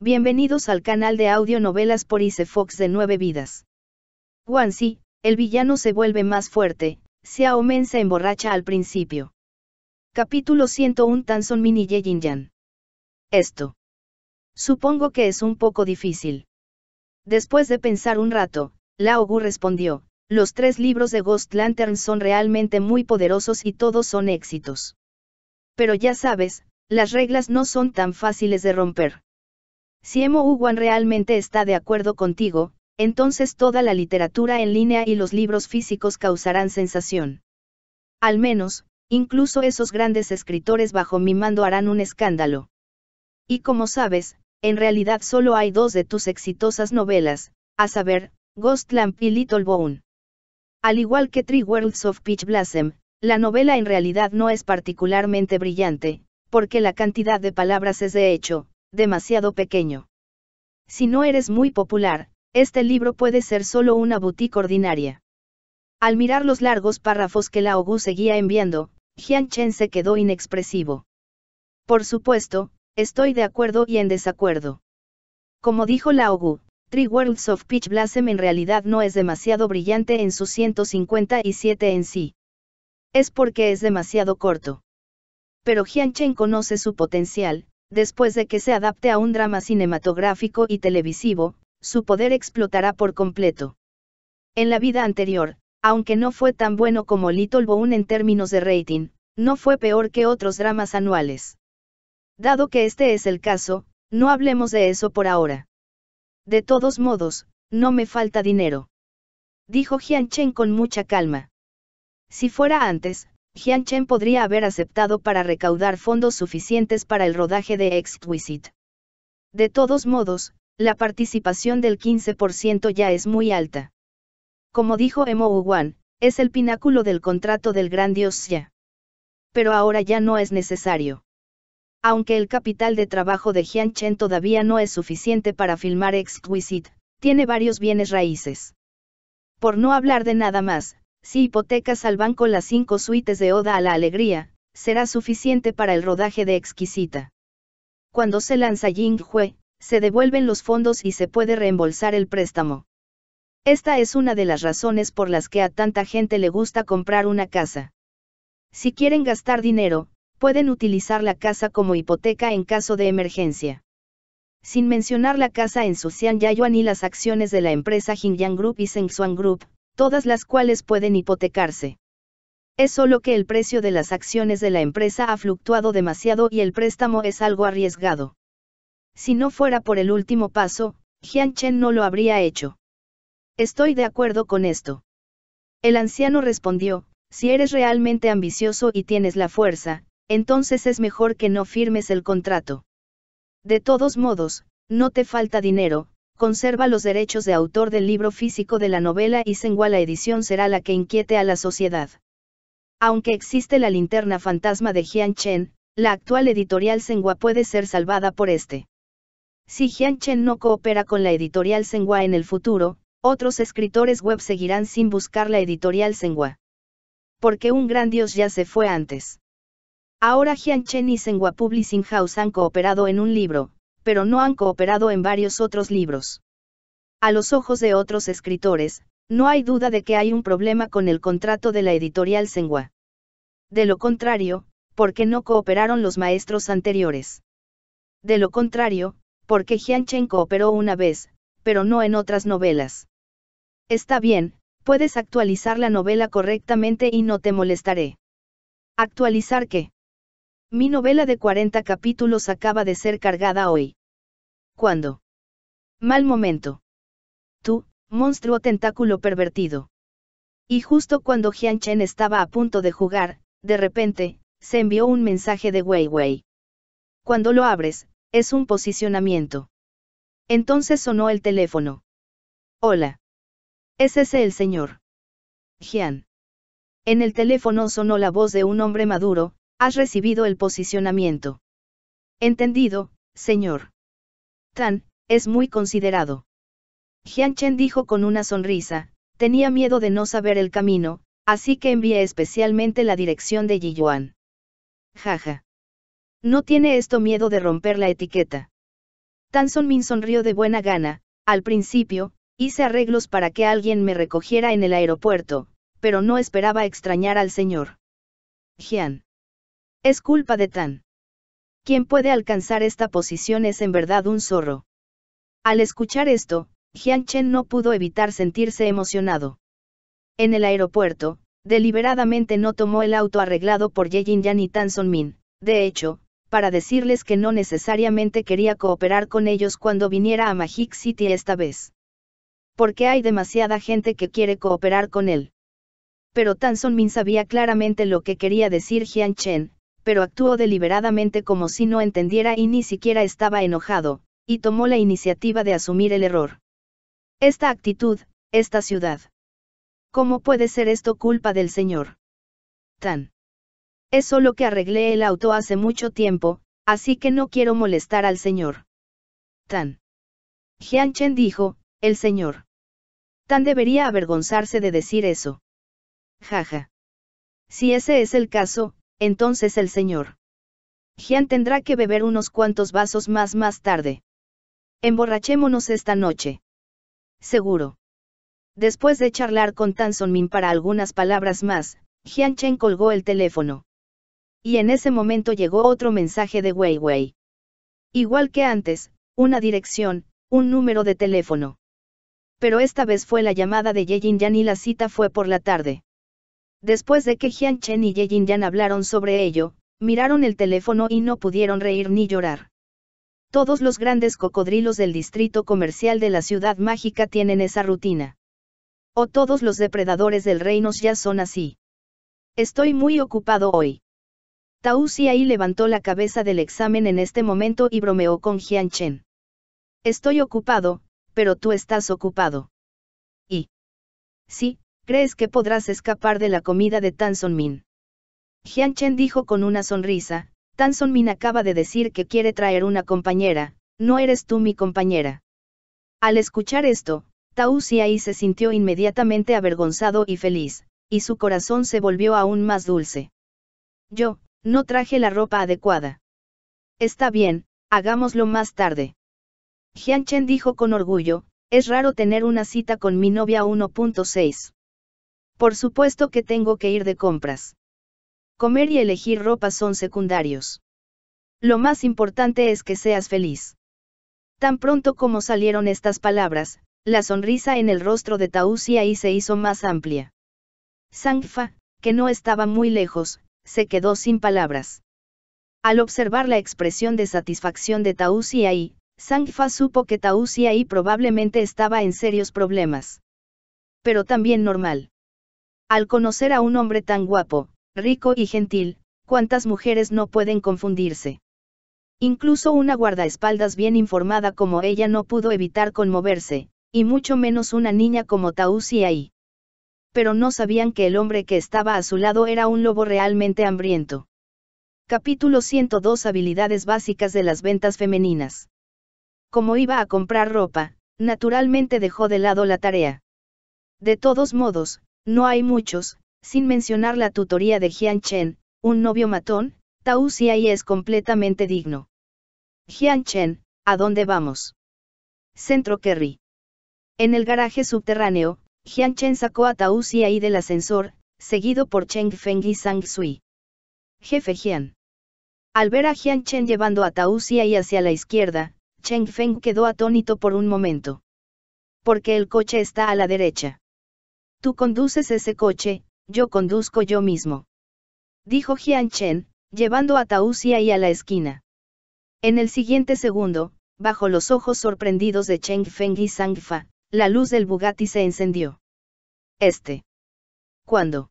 Bienvenidos al canal de audio por Ise Fox de Nueve Vidas. si, el villano se vuelve más fuerte, Xiao Men se emborracha al principio. Capítulo 101 Tanson Mini Ye Yan. Esto. Supongo que es un poco difícil. Después de pensar un rato, Lao Gu respondió, los tres libros de Ghost Lantern son realmente muy poderosos y todos son éxitos. Pero ya sabes, las reglas no son tan fáciles de romper. Si Emo Uwan realmente está de acuerdo contigo, entonces toda la literatura en línea y los libros físicos causarán sensación. Al menos, incluso esos grandes escritores bajo mi mando harán un escándalo. Y como sabes, en realidad solo hay dos de tus exitosas novelas, a saber, Lamp y Little Bone. Al igual que Three Worlds of Peach Blossom, la novela en realidad no es particularmente brillante, porque la cantidad de palabras es de hecho, demasiado pequeño. Si no eres muy popular, este libro puede ser solo una boutique ordinaria. Al mirar los largos párrafos que Lao Gu seguía enviando, Jian Chen se quedó inexpresivo. Por supuesto, estoy de acuerdo y en desacuerdo. Como dijo Lao Gu, Three Worlds of Peach Blossom en realidad no es demasiado brillante en sus 157 en sí. Es porque es demasiado corto. Pero Jian Chen conoce su potencial, Después de que se adapte a un drama cinematográfico y televisivo, su poder explotará por completo. En la vida anterior, aunque no fue tan bueno como Little Bone en términos de rating, no fue peor que otros dramas anuales. Dado que este es el caso, no hablemos de eso por ahora. De todos modos, no me falta dinero. Dijo Jianchen con mucha calma. Si fuera antes, Jiang Chen podría haber aceptado para recaudar fondos suficientes para el rodaje de Exquisite. De todos modos, la participación del 15% ya es muy alta. Como dijo Emo Wan, es el pináculo del contrato del gran dios Xia. Pero ahora ya no es necesario. Aunque el capital de trabajo de Jian Chen todavía no es suficiente para filmar Exquisite, tiene varios bienes raíces. Por no hablar de nada más, si hipotecas al banco las cinco suites de Oda a la Alegría, será suficiente para el rodaje de Exquisita. Cuando se lanza Ying Hue, se devuelven los fondos y se puede reembolsar el préstamo. Esta es una de las razones por las que a tanta gente le gusta comprar una casa. Si quieren gastar dinero, pueden utilizar la casa como hipoteca en caso de emergencia. Sin mencionar la casa en Ya Yayuan y las acciones de la empresa Yang Group y Xuan Group, todas las cuales pueden hipotecarse. Es solo que el precio de las acciones de la empresa ha fluctuado demasiado y el préstamo es algo arriesgado. Si no fuera por el último paso, Jian Chen no lo habría hecho. Estoy de acuerdo con esto. El anciano respondió, si eres realmente ambicioso y tienes la fuerza, entonces es mejor que no firmes el contrato. De todos modos, no te falta dinero, conserva los derechos de autor del libro físico de la novela y la edición será la que inquiete a la sociedad. Aunque existe la linterna fantasma de Jian Chen, la actual editorial Senghua puede ser salvada por este. Si Jian Chen no coopera con la editorial Senghua en el futuro, otros escritores web seguirán sin buscar la editorial Senghua. Porque un gran dios ya se fue antes. Ahora Jian Chen y Senghua Publishing House han cooperado en un libro, pero no han cooperado en varios otros libros. A los ojos de otros escritores, no hay duda de que hay un problema con el contrato de la editorial Sengua. De lo contrario, ¿por qué no cooperaron los maestros anteriores? De lo contrario, porque Chen cooperó una vez, pero no en otras novelas. Está bien, puedes actualizar la novela correctamente y no te molestaré. ¿Actualizar qué? Mi novela de 40 capítulos acaba de ser cargada hoy. ¿Cuándo? Mal momento. Tú, monstruo tentáculo pervertido. Y justo cuando Jian Chen estaba a punto de jugar, de repente, se envió un mensaje de Wei Wei. Cuando lo abres, es un posicionamiento. Entonces sonó el teléfono. Hola. ¿Es ese el señor? Jian. En el teléfono sonó la voz de un hombre maduro, has recibido el posicionamiento. Entendido, señor. Tan, es muy considerado. Jian Chen dijo con una sonrisa, tenía miedo de no saber el camino, así que envié especialmente la dirección de Yiyuan. Jaja. No tiene esto miedo de romper la etiqueta. Tan Son Min sonrió de buena gana, al principio, hice arreglos para que alguien me recogiera en el aeropuerto, pero no esperaba extrañar al señor. Jian. Es culpa de Tan. Quien puede alcanzar esta posición es en verdad un zorro. Al escuchar esto, Jian Chen no pudo evitar sentirse emocionado. En el aeropuerto, deliberadamente no tomó el auto arreglado por Ye Jin Yan y Tan Son Min, de hecho, para decirles que no necesariamente quería cooperar con ellos cuando viniera a Magic City esta vez. Porque hay demasiada gente que quiere cooperar con él. Pero Tan Son Min sabía claramente lo que quería decir Jian Chen, pero actuó deliberadamente como si no entendiera y ni siquiera estaba enojado, y tomó la iniciativa de asumir el error. Esta actitud, esta ciudad. ¿Cómo puede ser esto culpa del señor? Tan. Es solo que arreglé el auto hace mucho tiempo, así que no quiero molestar al señor. Tan. Jianchen Chen dijo, el señor. Tan debería avergonzarse de decir eso. Jaja. Si ese es el caso, entonces el señor. Jian tendrá que beber unos cuantos vasos más más tarde. Emborrachémonos esta noche. Seguro. Después de charlar con Tan Son Min para algunas palabras más, Jian Chen colgó el teléfono. Y en ese momento llegó otro mensaje de Wei Wei. Igual que antes, una dirección, un número de teléfono. Pero esta vez fue la llamada de Ye Jin Yan y la cita fue por la tarde. Después de que Jian Chen y Ye Yan hablaron sobre ello, miraron el teléfono y no pudieron reír ni llorar. Todos los grandes cocodrilos del distrito comercial de la ciudad mágica tienen esa rutina. O todos los depredadores del reino ya son así. Estoy muy ocupado hoy. Tao ahí levantó la cabeza del examen en este momento y bromeó con Jian Chen. Estoy ocupado, pero tú estás ocupado. Y. Sí, ¿Crees que podrás escapar de la comida de Tan Son Min? Jian Chen dijo con una sonrisa, Tan Son Min acaba de decir que quiere traer una compañera, no eres tú mi compañera. Al escuchar esto, Tao Xiaoyi se sintió inmediatamente avergonzado y feliz, y su corazón se volvió aún más dulce. Yo, no traje la ropa adecuada. Está bien, hagámoslo más tarde. Jian Chen dijo con orgullo, es raro tener una cita con mi novia 1.6. Por supuesto que tengo que ir de compras. Comer y elegir ropa son secundarios. Lo más importante es que seas feliz. Tan pronto como salieron estas palabras, la sonrisa en el rostro de Tausi y se hizo más amplia. Sangfa, que no estaba muy lejos, se quedó sin palabras. Al observar la expresión de satisfacción de Tausi ahí, Sangfa supo que Tausi y probablemente estaba en serios problemas. Pero también normal. Al conocer a un hombre tan guapo, rico y gentil, cuántas mujeres no pueden confundirse. Incluso una guardaespaldas bien informada como ella no pudo evitar conmoverse, y mucho menos una niña como Tausi ahí. Pero no sabían que el hombre que estaba a su lado era un lobo realmente hambriento. Capítulo 102 Habilidades básicas de las ventas femeninas. Como iba a comprar ropa, naturalmente dejó de lado la tarea. De todos modos, no hay muchos, sin mencionar la tutoría de Jian Chen, un novio matón, Tao Xiaoyi es completamente digno. Jian Chen, ¿a dónde vamos? Centro Kerry. En el garaje subterráneo, Jian Chen sacó a Tao Xiaoyi del ascensor, seguido por Cheng Feng y Sang Sui. Jefe Jian. Al ver a Jian Chen llevando a Tao Xiaoyi hacia la izquierda, Cheng Feng quedó atónito por un momento. Porque el coche está a la derecha. Tú conduces ese coche, yo conduzco yo mismo. Dijo Jian Chen, llevando a Xia y a la esquina. En el siguiente segundo, bajo los ojos sorprendidos de Cheng Feng y Sangfa, Fa, la luz del Bugatti se encendió. Este. ¿Cuándo?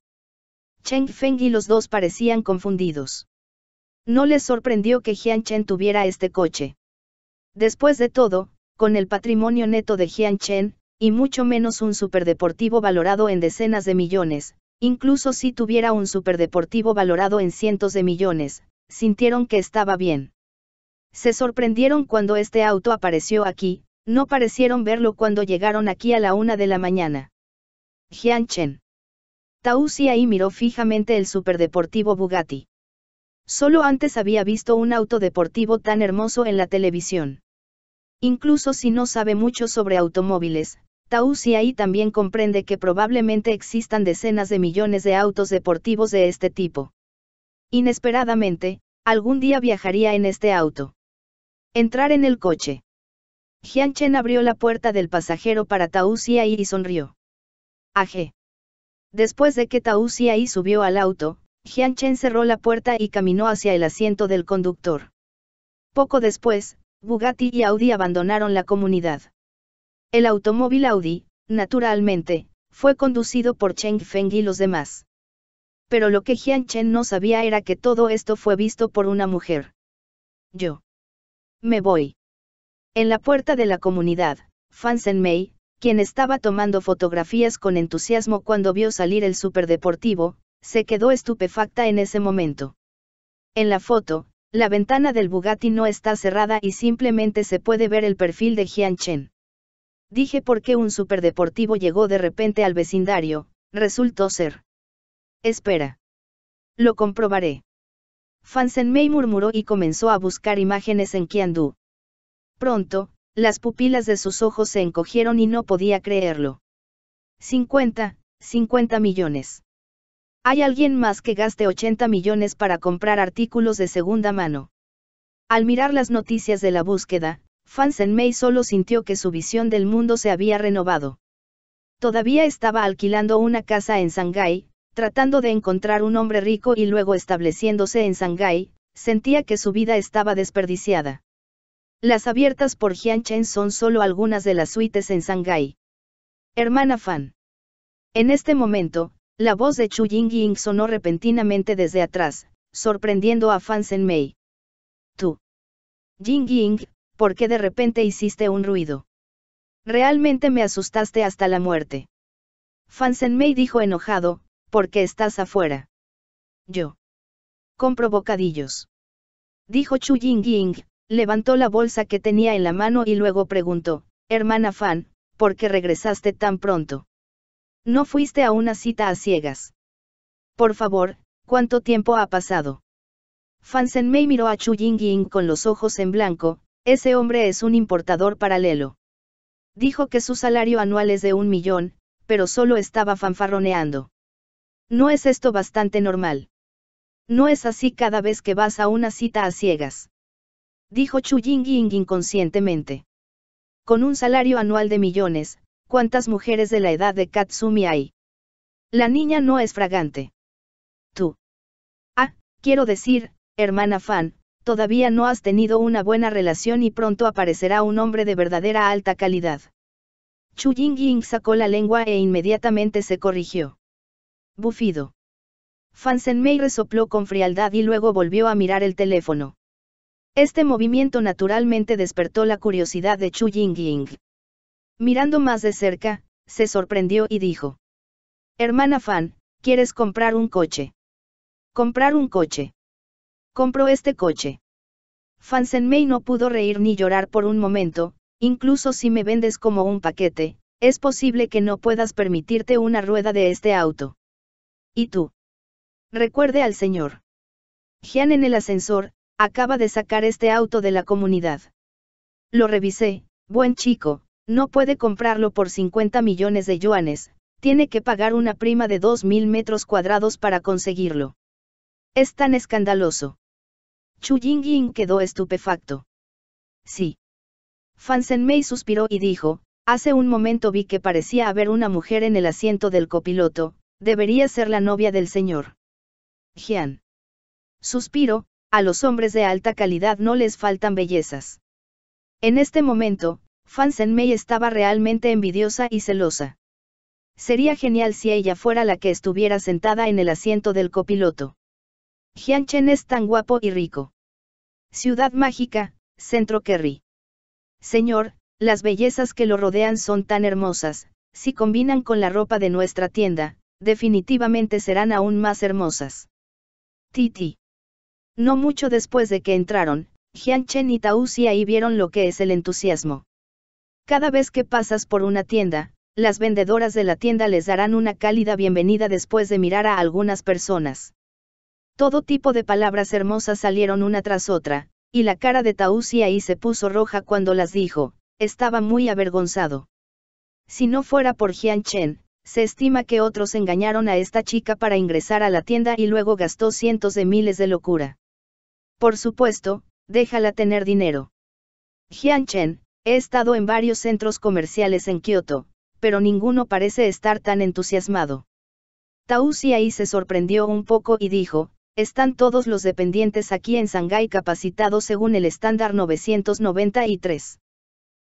Cheng Feng y los dos parecían confundidos. No les sorprendió que Jian Chen tuviera este coche. Después de todo, con el patrimonio neto de Jian Chen, y mucho menos un superdeportivo valorado en decenas de millones, incluso si tuviera un superdeportivo valorado en cientos de millones, sintieron que estaba bien. Se sorprendieron cuando este auto apareció aquí, no parecieron verlo cuando llegaron aquí a la una de la mañana. Jian Chen. Tausi ahí miró fijamente el superdeportivo Bugatti. Solo antes había visto un auto deportivo tan hermoso en la televisión. Incluso si no sabe mucho sobre automóviles, Tau ahí también comprende que probablemente existan decenas de millones de autos deportivos de este tipo. Inesperadamente, algún día viajaría en este auto. Entrar en el coche. Jian Chen abrió la puerta del pasajero para Tau ahí y sonrió. Aje. Después de que Tau ahí subió al auto, Jian Chen cerró la puerta y caminó hacia el asiento del conductor. Poco después, Bugatti y Audi abandonaron la comunidad. El automóvil Audi, naturalmente, fue conducido por Cheng Feng y los demás. Pero lo que Jian Chen no sabía era que todo esto fue visto por una mujer. Yo. Me voy. En la puerta de la comunidad, Fan Mei, quien estaba tomando fotografías con entusiasmo cuando vio salir el superdeportivo, se quedó estupefacta en ese momento. En la foto, la ventana del Bugatti no está cerrada y simplemente se puede ver el perfil de Jian Chen. Dije por qué un superdeportivo llegó de repente al vecindario, resultó ser. Espera. Lo comprobaré. Fansenmei murmuró y comenzó a buscar imágenes en Qiandu. Pronto, las pupilas de sus ojos se encogieron y no podía creerlo. 50, 50 millones. Hay alguien más que gaste 80 millones para comprar artículos de segunda mano. Al mirar las noticias de la búsqueda, Fansen Mei solo sintió que su visión del mundo se había renovado. Todavía estaba alquilando una casa en Shanghái, tratando de encontrar un hombre rico y luego estableciéndose en Shanghái, sentía que su vida estaba desperdiciada. Las abiertas por Jian Chen son solo algunas de las suites en Shanghái. Hermana Fan. En este momento, la voz de Chu Ying sonó repentinamente desde atrás, sorprendiendo a Fan Mei. Tú. Ying ¿por qué de repente hiciste un ruido? Realmente me asustaste hasta la muerte. Fansenmei dijo enojado, ¿por qué estás afuera. Yo. Compro bocadillos. Dijo Chu Ying levantó la bolsa que tenía en la mano y luego preguntó, hermana Fan, ¿por qué regresaste tan pronto? No fuiste a una cita a ciegas. Por favor, ¿cuánto tiempo ha pasado? Fansenmei miró a Chu Ying con los ojos en blanco, ese hombre es un importador paralelo. Dijo que su salario anual es de un millón, pero solo estaba fanfarroneando. ¿No es esto bastante normal? No es así cada vez que vas a una cita a ciegas. Dijo Chu Ying inconscientemente. Con un salario anual de millones, ¿cuántas mujeres de la edad de Katsumi hay? La niña no es fragante. Tú. Ah, quiero decir, hermana Fan, todavía no has tenido una buena relación y pronto aparecerá un hombre de verdadera alta calidad. Chu Ying sacó la lengua e inmediatamente se corrigió. Bufido. Fan Senmei resopló con frialdad y luego volvió a mirar el teléfono. Este movimiento naturalmente despertó la curiosidad de Chu Ying. Mirando más de cerca, se sorprendió y dijo. Hermana Fan, ¿quieres comprar un coche? Comprar un coche. Compro este coche. Fansenmei no pudo reír ni llorar por un momento, incluso si me vendes como un paquete, es posible que no puedas permitirte una rueda de este auto. ¿Y tú? Recuerde al señor. Jian en el ascensor, acaba de sacar este auto de la comunidad. Lo revisé, buen chico, no puede comprarlo por 50 millones de yuanes, tiene que pagar una prima de 2.000 metros cuadrados para conseguirlo. Es tan escandaloso. Chu Yingying quedó estupefacto. Sí. Fan Mei suspiró y dijo, hace un momento vi que parecía haber una mujer en el asiento del copiloto, debería ser la novia del señor. Jian. Suspiro, a los hombres de alta calidad no les faltan bellezas. En este momento, Fan Mei estaba realmente envidiosa y celosa. Sería genial si ella fuera la que estuviera sentada en el asiento del copiloto. Jianchen es tan guapo y rico. Ciudad mágica, Centro Kerry. Señor, las bellezas que lo rodean son tan hermosas, si combinan con la ropa de nuestra tienda, definitivamente serán aún más hermosas. Titi. No mucho después de que entraron, Jianchen y Tausi ahí vieron lo que es el entusiasmo. Cada vez que pasas por una tienda, las vendedoras de la tienda les darán una cálida bienvenida después de mirar a algunas personas. Todo tipo de palabras hermosas salieron una tras otra, y la cara de Tausi ahí se puso roja cuando las dijo, estaba muy avergonzado. Si no fuera por Jian Chen, se estima que otros engañaron a esta chica para ingresar a la tienda y luego gastó cientos de miles de locura. Por supuesto, déjala tener dinero. Jian Chen, he estado en varios centros comerciales en Kioto, pero ninguno parece estar tan entusiasmado. Tausi ahí se sorprendió un poco y dijo, están todos los dependientes aquí en Shanghái capacitados según el estándar 993.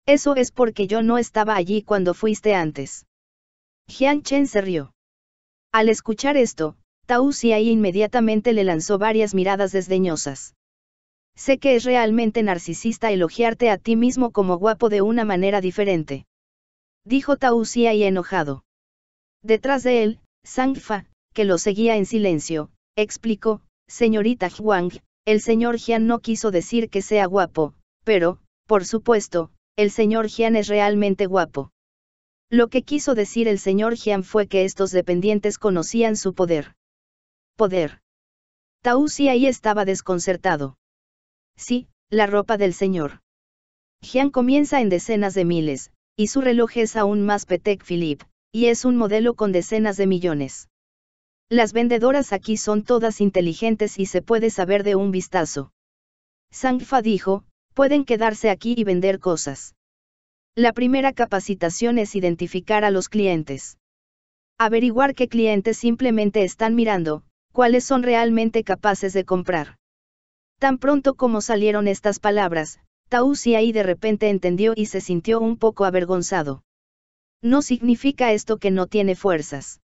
Eso es porque yo no estaba allí cuando fuiste antes. Jian Chen se rió. Al escuchar esto, Tao inmediatamente le lanzó varias miradas desdeñosas. Sé que es realmente narcisista elogiarte a ti mismo como guapo de una manera diferente. Dijo Tao y enojado. Detrás de él, Sangfa, Fa, que lo seguía en silencio, explicó, señorita Huang, el señor Jian no quiso decir que sea guapo, pero, por supuesto, el señor Jian es realmente guapo. Lo que quiso decir el señor Jian fue que estos dependientes conocían su poder. Poder. Tausi ahí estaba desconcertado. Sí, la ropa del señor. Jian comienza en decenas de miles, y su reloj es aún más petec Philip, y es un modelo con decenas de millones. Las vendedoras aquí son todas inteligentes y se puede saber de un vistazo. Sangfa dijo, pueden quedarse aquí y vender cosas. La primera capacitación es identificar a los clientes. Averiguar qué clientes simplemente están mirando, cuáles son realmente capaces de comprar. Tan pronto como salieron estas palabras, Tausi ahí de repente entendió y se sintió un poco avergonzado. No significa esto que no tiene fuerzas.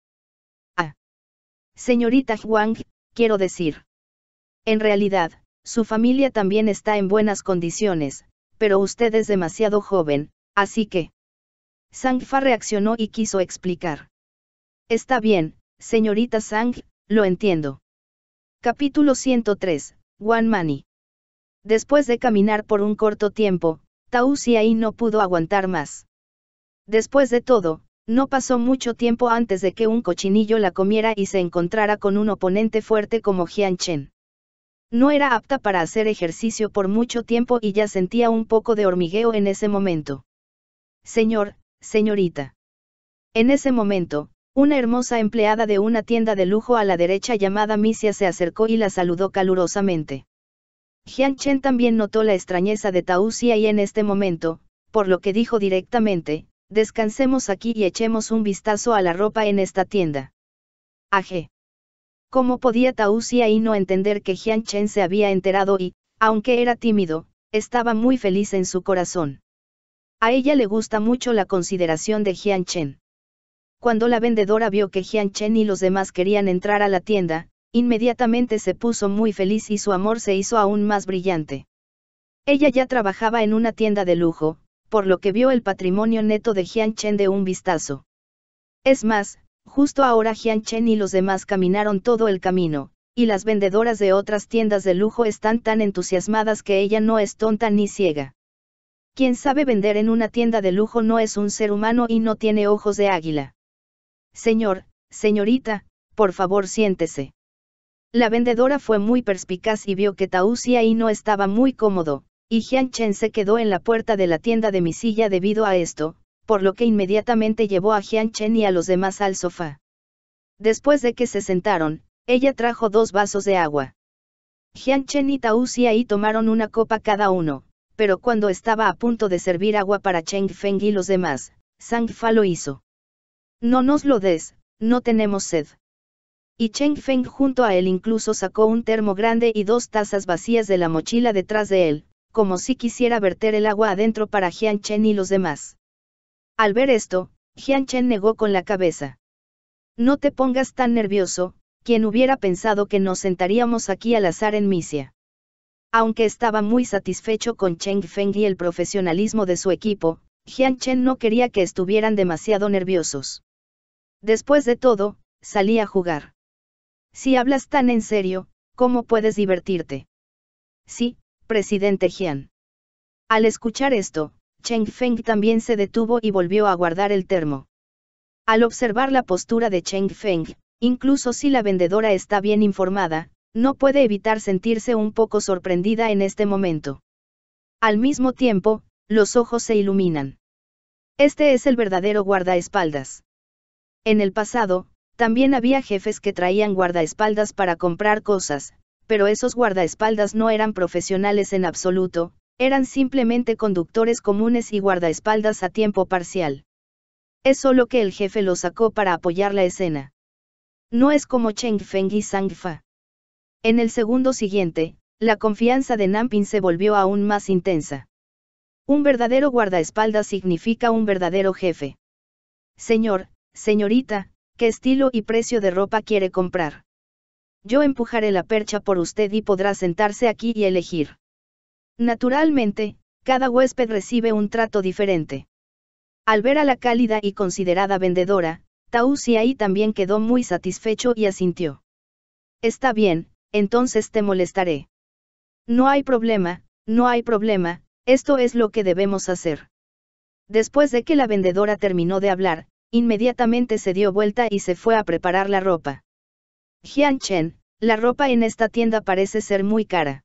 Señorita Huang, quiero decir. En realidad, su familia también está en buenas condiciones, pero usted es demasiado joven, así que... Sang Fa reaccionó y quiso explicar. Está bien, señorita Sang, lo entiendo. Capítulo 103, One Mani. Después de caminar por un corto tiempo, Tao ahí no pudo aguantar más. Después de todo, no pasó mucho tiempo antes de que un cochinillo la comiera y se encontrara con un oponente fuerte como Jian Chen. No era apta para hacer ejercicio por mucho tiempo y ya sentía un poco de hormigueo en ese momento. Señor, señorita. En ese momento, una hermosa empleada de una tienda de lujo a la derecha llamada Misia se acercó y la saludó calurosamente. Jian Chen también notó la extrañeza de Tausia y en este momento, por lo que dijo directamente, Descansemos aquí y echemos un vistazo a la ropa en esta tienda. Aje. ¿Cómo podía Tausi y no entender que Jian Chen se había enterado y, aunque era tímido, estaba muy feliz en su corazón? A ella le gusta mucho la consideración de Jian Chen. Cuando la vendedora vio que Jian Chen y los demás querían entrar a la tienda, inmediatamente se puso muy feliz y su amor se hizo aún más brillante. Ella ya trabajaba en una tienda de lujo, por lo que vio el patrimonio neto de Jianchen de un vistazo. Es más, justo ahora Jianchen y los demás caminaron todo el camino, y las vendedoras de otras tiendas de lujo están tan entusiasmadas que ella no es tonta ni ciega. Quien sabe vender en una tienda de lujo no es un ser humano y no tiene ojos de águila. Señor, señorita, por favor siéntese. La vendedora fue muy perspicaz y vio que Tausia y no estaba muy cómodo, y Jianchen Chen se quedó en la puerta de la tienda de mi silla debido a esto, por lo que inmediatamente llevó a Jianchen Chen y a los demás al sofá. Después de que se sentaron, ella trajo dos vasos de agua. Jianchen Chen y Tao y tomaron una copa cada uno, pero cuando estaba a punto de servir agua para Cheng Feng y los demás, Zhang Fa lo hizo. No nos lo des, no tenemos sed. Y Cheng Feng junto a él incluso sacó un termo grande y dos tazas vacías de la mochila detrás de él, como si quisiera verter el agua adentro para Jian Chen y los demás. Al ver esto, Jian Chen negó con la cabeza. No te pongas tan nervioso, quien hubiera pensado que nos sentaríamos aquí al azar en misia. Aunque estaba muy satisfecho con Cheng Feng y el profesionalismo de su equipo, Jian Chen no quería que estuvieran demasiado nerviosos. Después de todo, salí a jugar. Si hablas tan en serio, ¿cómo puedes divertirte? Sí, presidente Jian. Al escuchar esto, Cheng Feng también se detuvo y volvió a guardar el termo. Al observar la postura de Cheng Feng, incluso si la vendedora está bien informada, no puede evitar sentirse un poco sorprendida en este momento. Al mismo tiempo, los ojos se iluminan. Este es el verdadero guardaespaldas. En el pasado, también había jefes que traían guardaespaldas para comprar cosas, pero esos guardaespaldas no eran profesionales en absoluto, eran simplemente conductores comunes y guardaespaldas a tiempo parcial. Es solo que el jefe lo sacó para apoyar la escena. No es como Cheng Feng y Zhang Fa. En el segundo siguiente, la confianza de Namping se volvió aún más intensa. Un verdadero guardaespaldas significa un verdadero jefe. Señor, señorita, ¿qué estilo y precio de ropa quiere comprar? yo empujaré la percha por usted y podrá sentarse aquí y elegir. Naturalmente, cada huésped recibe un trato diferente. Al ver a la cálida y considerada vendedora, Tausi ahí también quedó muy satisfecho y asintió. Está bien, entonces te molestaré. No hay problema, no hay problema, esto es lo que debemos hacer. Después de que la vendedora terminó de hablar, inmediatamente se dio vuelta y se fue a preparar la ropa. Jian Chen, la ropa en esta tienda parece ser muy cara.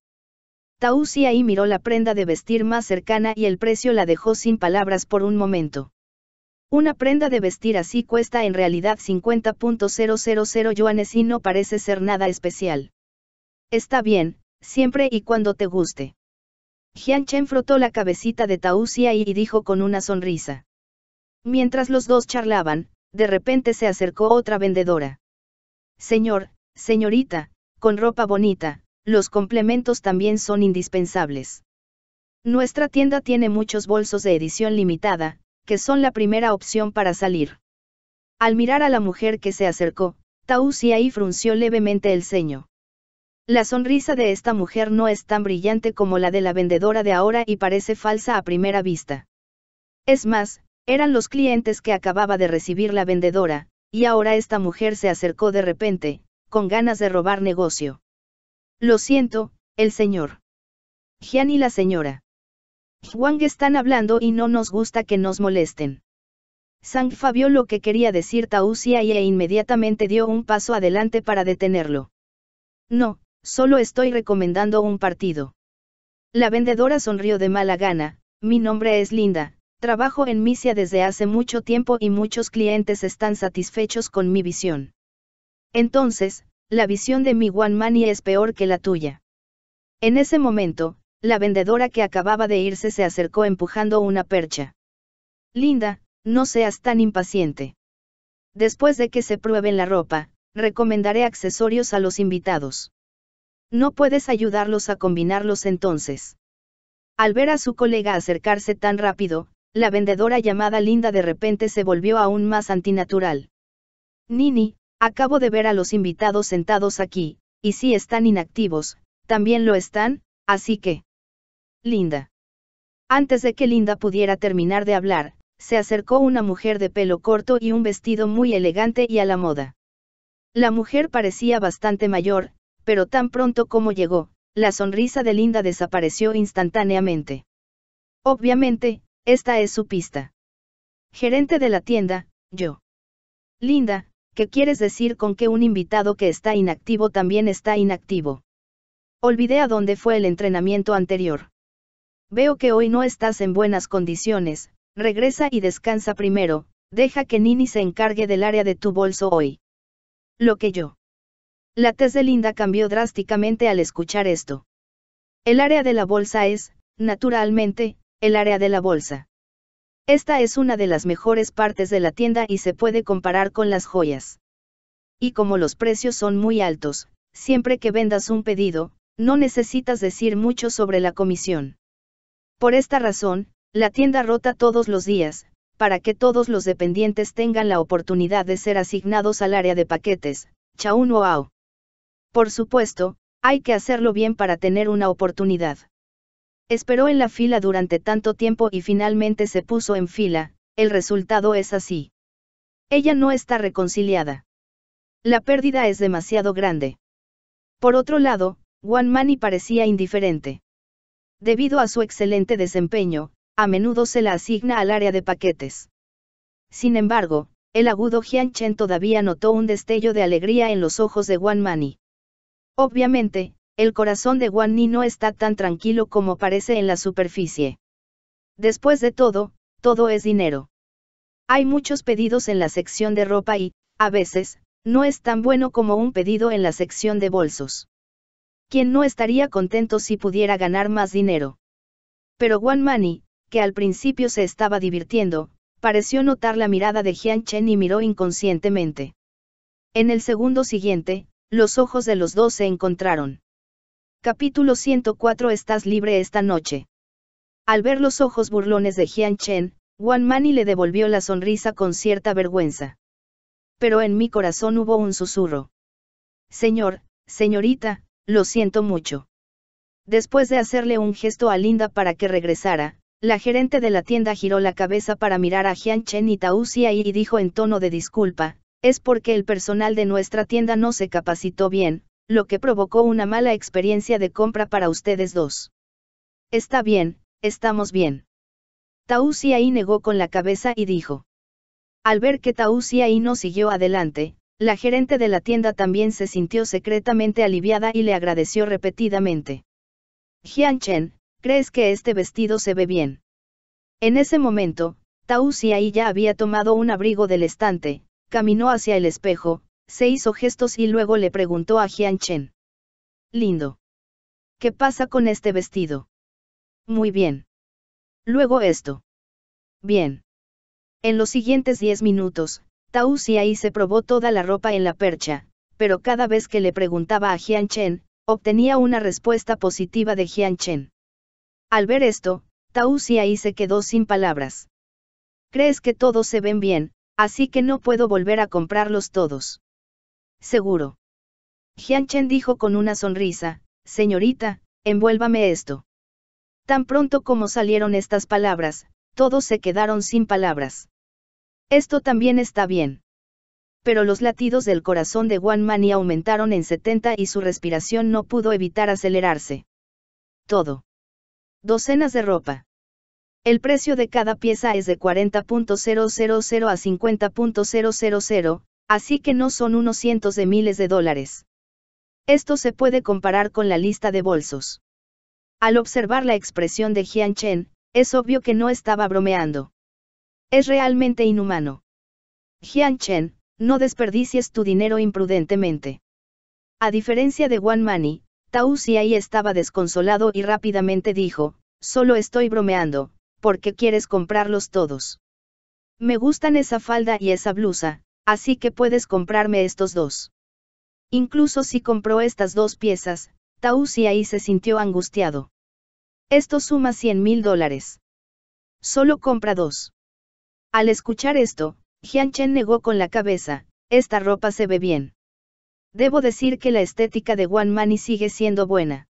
Tao y miró la prenda de vestir más cercana y el precio la dejó sin palabras por un momento. Una prenda de vestir así cuesta en realidad 50.000 yuanes y no parece ser nada especial. Está bien, siempre y cuando te guste. Jian Chen frotó la cabecita de Tao y dijo con una sonrisa. Mientras los dos charlaban, de repente se acercó otra vendedora señor, señorita, con ropa bonita, los complementos también son indispensables. Nuestra tienda tiene muchos bolsos de edición limitada, que son la primera opción para salir. Al mirar a la mujer que se acercó, Tausi ahí frunció levemente el ceño. La sonrisa de esta mujer no es tan brillante como la de la vendedora de ahora y parece falsa a primera vista. Es más, eran los clientes que acababa de recibir la vendedora, y ahora esta mujer se acercó de repente, con ganas de robar negocio. Lo siento, el señor. Gian y la señora. Juan están hablando y no nos gusta que nos molesten. Sangfa vio lo que quería decir Tausia y e inmediatamente dio un paso adelante para detenerlo. No, solo estoy recomendando un partido. La vendedora sonrió de mala gana, mi nombre es Linda, Trabajo en Misia desde hace mucho tiempo y muchos clientes están satisfechos con mi visión. Entonces, la visión de mi One Money es peor que la tuya. En ese momento, la vendedora que acababa de irse se acercó empujando una percha. Linda, no seas tan impaciente. Después de que se prueben la ropa, recomendaré accesorios a los invitados. No puedes ayudarlos a combinarlos entonces. Al ver a su colega acercarse tan rápido, la vendedora llamada Linda de repente se volvió aún más antinatural. Nini, acabo de ver a los invitados sentados aquí, y si están inactivos, también lo están, así que... Linda. Antes de que Linda pudiera terminar de hablar, se acercó una mujer de pelo corto y un vestido muy elegante y a la moda. La mujer parecía bastante mayor, pero tan pronto como llegó, la sonrisa de Linda desapareció instantáneamente. Obviamente, esta es su pista. Gerente de la tienda, yo. Linda, ¿qué quieres decir con que un invitado que está inactivo también está inactivo? Olvidé a dónde fue el entrenamiento anterior. Veo que hoy no estás en buenas condiciones, regresa y descansa primero, deja que Nini se encargue del área de tu bolso hoy. Lo que yo. La tez de Linda cambió drásticamente al escuchar esto. El área de la bolsa es, naturalmente, el área de la bolsa. Esta es una de las mejores partes de la tienda y se puede comparar con las joyas. Y como los precios son muy altos, siempre que vendas un pedido, no necesitas decir mucho sobre la comisión. Por esta razón, la tienda rota todos los días, para que todos los dependientes tengan la oportunidad de ser asignados al área de paquetes, Chaun Wow. Por supuesto, hay que hacerlo bien para tener una oportunidad. Esperó en la fila durante tanto tiempo y finalmente se puso en fila, el resultado es así. Ella no está reconciliada. La pérdida es demasiado grande. Por otro lado, Wan Mani parecía indiferente. Debido a su excelente desempeño, a menudo se la asigna al área de paquetes. Sin embargo, el agudo Jian Chen todavía notó un destello de alegría en los ojos de Wan Mani. Obviamente, el corazón de Wan Ni no está tan tranquilo como parece en la superficie. Después de todo, todo es dinero. Hay muchos pedidos en la sección de ropa y, a veces, no es tan bueno como un pedido en la sección de bolsos. ¿Quién no estaría contento si pudiera ganar más dinero? Pero Guan Mani, que al principio se estaba divirtiendo, pareció notar la mirada de Jian Chen y miró inconscientemente. En el segundo siguiente, los ojos de los dos se encontraron. Capítulo 104 Estás libre esta noche. Al ver los ojos burlones de Jian Chen, Wan Mani le devolvió la sonrisa con cierta vergüenza. Pero en mi corazón hubo un susurro. Señor, señorita, lo siento mucho. Después de hacerle un gesto a Linda para que regresara, la gerente de la tienda giró la cabeza para mirar a Jian Chen y Tausia y dijo en tono de disculpa, es porque el personal de nuestra tienda no se capacitó bien, lo que provocó una mala experiencia de compra para ustedes dos. Está bien, estamos bien. Tao negó con la cabeza y dijo. Al ver que Tao no siguió adelante, la gerente de la tienda también se sintió secretamente aliviada y le agradeció repetidamente. Jian Chen, ¿crees que este vestido se ve bien? En ese momento, Tao ya había tomado un abrigo del estante, caminó hacia el espejo, se hizo gestos y luego le preguntó a Jian Chen. Lindo. ¿Qué pasa con este vestido? Muy bien. Luego esto. Bien. En los siguientes 10 minutos, Tao ahí se probó toda la ropa en la percha, pero cada vez que le preguntaba a Jian Chen, obtenía una respuesta positiva de Jian Chen. Al ver esto, Tao ahí se quedó sin palabras. Crees que todos se ven bien, así que no puedo volver a comprarlos todos. Seguro. Jianchen Chen dijo con una sonrisa, Señorita, envuélvame esto. Tan pronto como salieron estas palabras, todos se quedaron sin palabras. Esto también está bien. Pero los latidos del corazón de Wan Mani aumentaron en 70 y su respiración no pudo evitar acelerarse. Todo. Docenas de ropa. El precio de cada pieza es de 40.000 a 50.000, Así que no son unos cientos de miles de dólares. Esto se puede comparar con la lista de bolsos. Al observar la expresión de Jian Chen, es obvio que no estaba bromeando. Es realmente inhumano. Jian Chen, no desperdicies tu dinero imprudentemente. A diferencia de Wan Mani, Tao ahí estaba desconsolado y rápidamente dijo, solo estoy bromeando, porque quieres comprarlos todos. Me gustan esa falda y esa blusa, así que puedes comprarme estos dos. Incluso si compró estas dos piezas, Tao ahí se sintió angustiado. Esto suma 100 mil dólares. Solo compra dos. Al escuchar esto, Jianchen negó con la cabeza, esta ropa se ve bien. Debo decir que la estética de Wan Mani sigue siendo buena.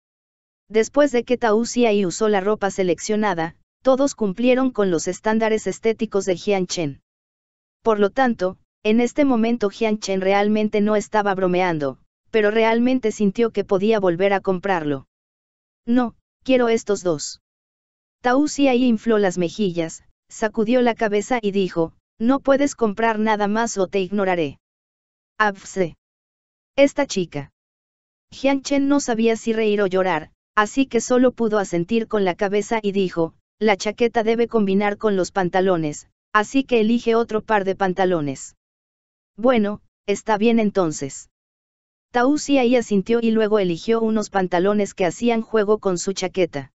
Después de que Tao ahí usó la ropa seleccionada, todos cumplieron con los estándares estéticos de Jian Por lo tanto, en este momento Jian Chen realmente no estaba bromeando, pero realmente sintió que podía volver a comprarlo. No, quiero estos dos. Tao ahí infló las mejillas, sacudió la cabeza y dijo, no puedes comprar nada más o te ignoraré. Abse. Esta chica. Jian Chen no sabía si reír o llorar, así que solo pudo asentir con la cabeza y dijo, la chaqueta debe combinar con los pantalones, así que elige otro par de pantalones. Bueno, está bien entonces. Tausi ahí asintió y luego eligió unos pantalones que hacían juego con su chaqueta.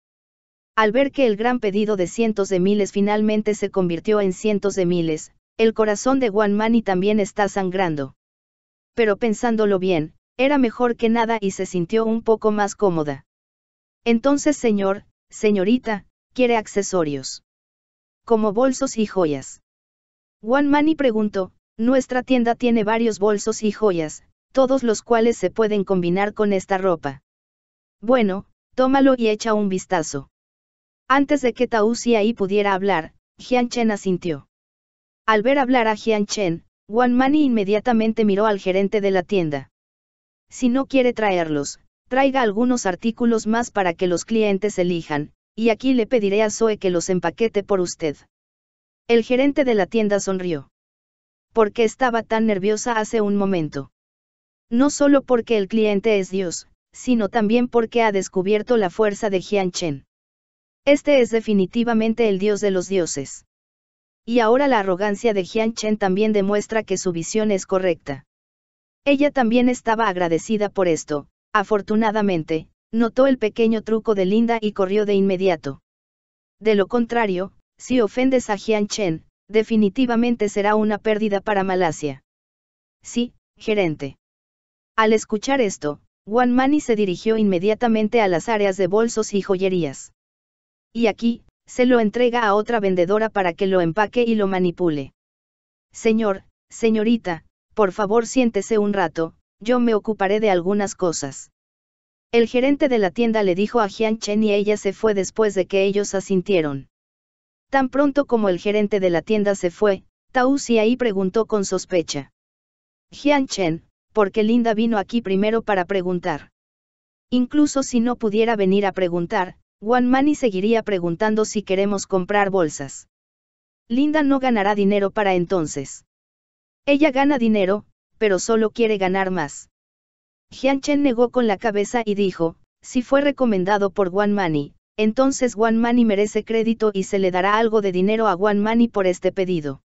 Al ver que el gran pedido de cientos de miles finalmente se convirtió en cientos de miles, el corazón de Juan Mani también está sangrando. Pero pensándolo bien, era mejor que nada y se sintió un poco más cómoda. Entonces señor, señorita, quiere accesorios. Como bolsos y joyas. One Mani preguntó, nuestra tienda tiene varios bolsos y joyas, todos los cuales se pueden combinar con esta ropa. Bueno, tómalo y echa un vistazo. Antes de que Tao ahí pudiera hablar, Jian Chen asintió. Al ver hablar a Jian Chen, Wan Mani inmediatamente miró al gerente de la tienda. Si no quiere traerlos, traiga algunos artículos más para que los clientes elijan, y aquí le pediré a Zoe que los empaquete por usted. El gerente de la tienda sonrió porque estaba tan nerviosa hace un momento. No solo porque el cliente es Dios, sino también porque ha descubierto la fuerza de Jian Chen. Este es definitivamente el Dios de los dioses. Y ahora la arrogancia de Jian Chen también demuestra que su visión es correcta. Ella también estaba agradecida por esto, afortunadamente, notó el pequeño truco de Linda y corrió de inmediato. De lo contrario, si ofendes a Jian Chen, definitivamente será una pérdida para Malasia. Sí, gerente. Al escuchar esto, Juan Mani se dirigió inmediatamente a las áreas de bolsos y joyerías. Y aquí, se lo entrega a otra vendedora para que lo empaque y lo manipule. Señor, señorita, por favor siéntese un rato, yo me ocuparé de algunas cosas. El gerente de la tienda le dijo a Jian Chen y ella se fue después de que ellos asintieron. Tan pronto como el gerente de la tienda se fue, Tao ahí preguntó con sospecha. Jian Chen, qué Linda vino aquí primero para preguntar. Incluso si no pudiera venir a preguntar, Wan Mani seguiría preguntando si queremos comprar bolsas. Linda no ganará dinero para entonces. Ella gana dinero, pero solo quiere ganar más. Jian Chen negó con la cabeza y dijo, si fue recomendado por Wan Mani, entonces One Money merece crédito y se le dará algo de dinero a One Money por este pedido.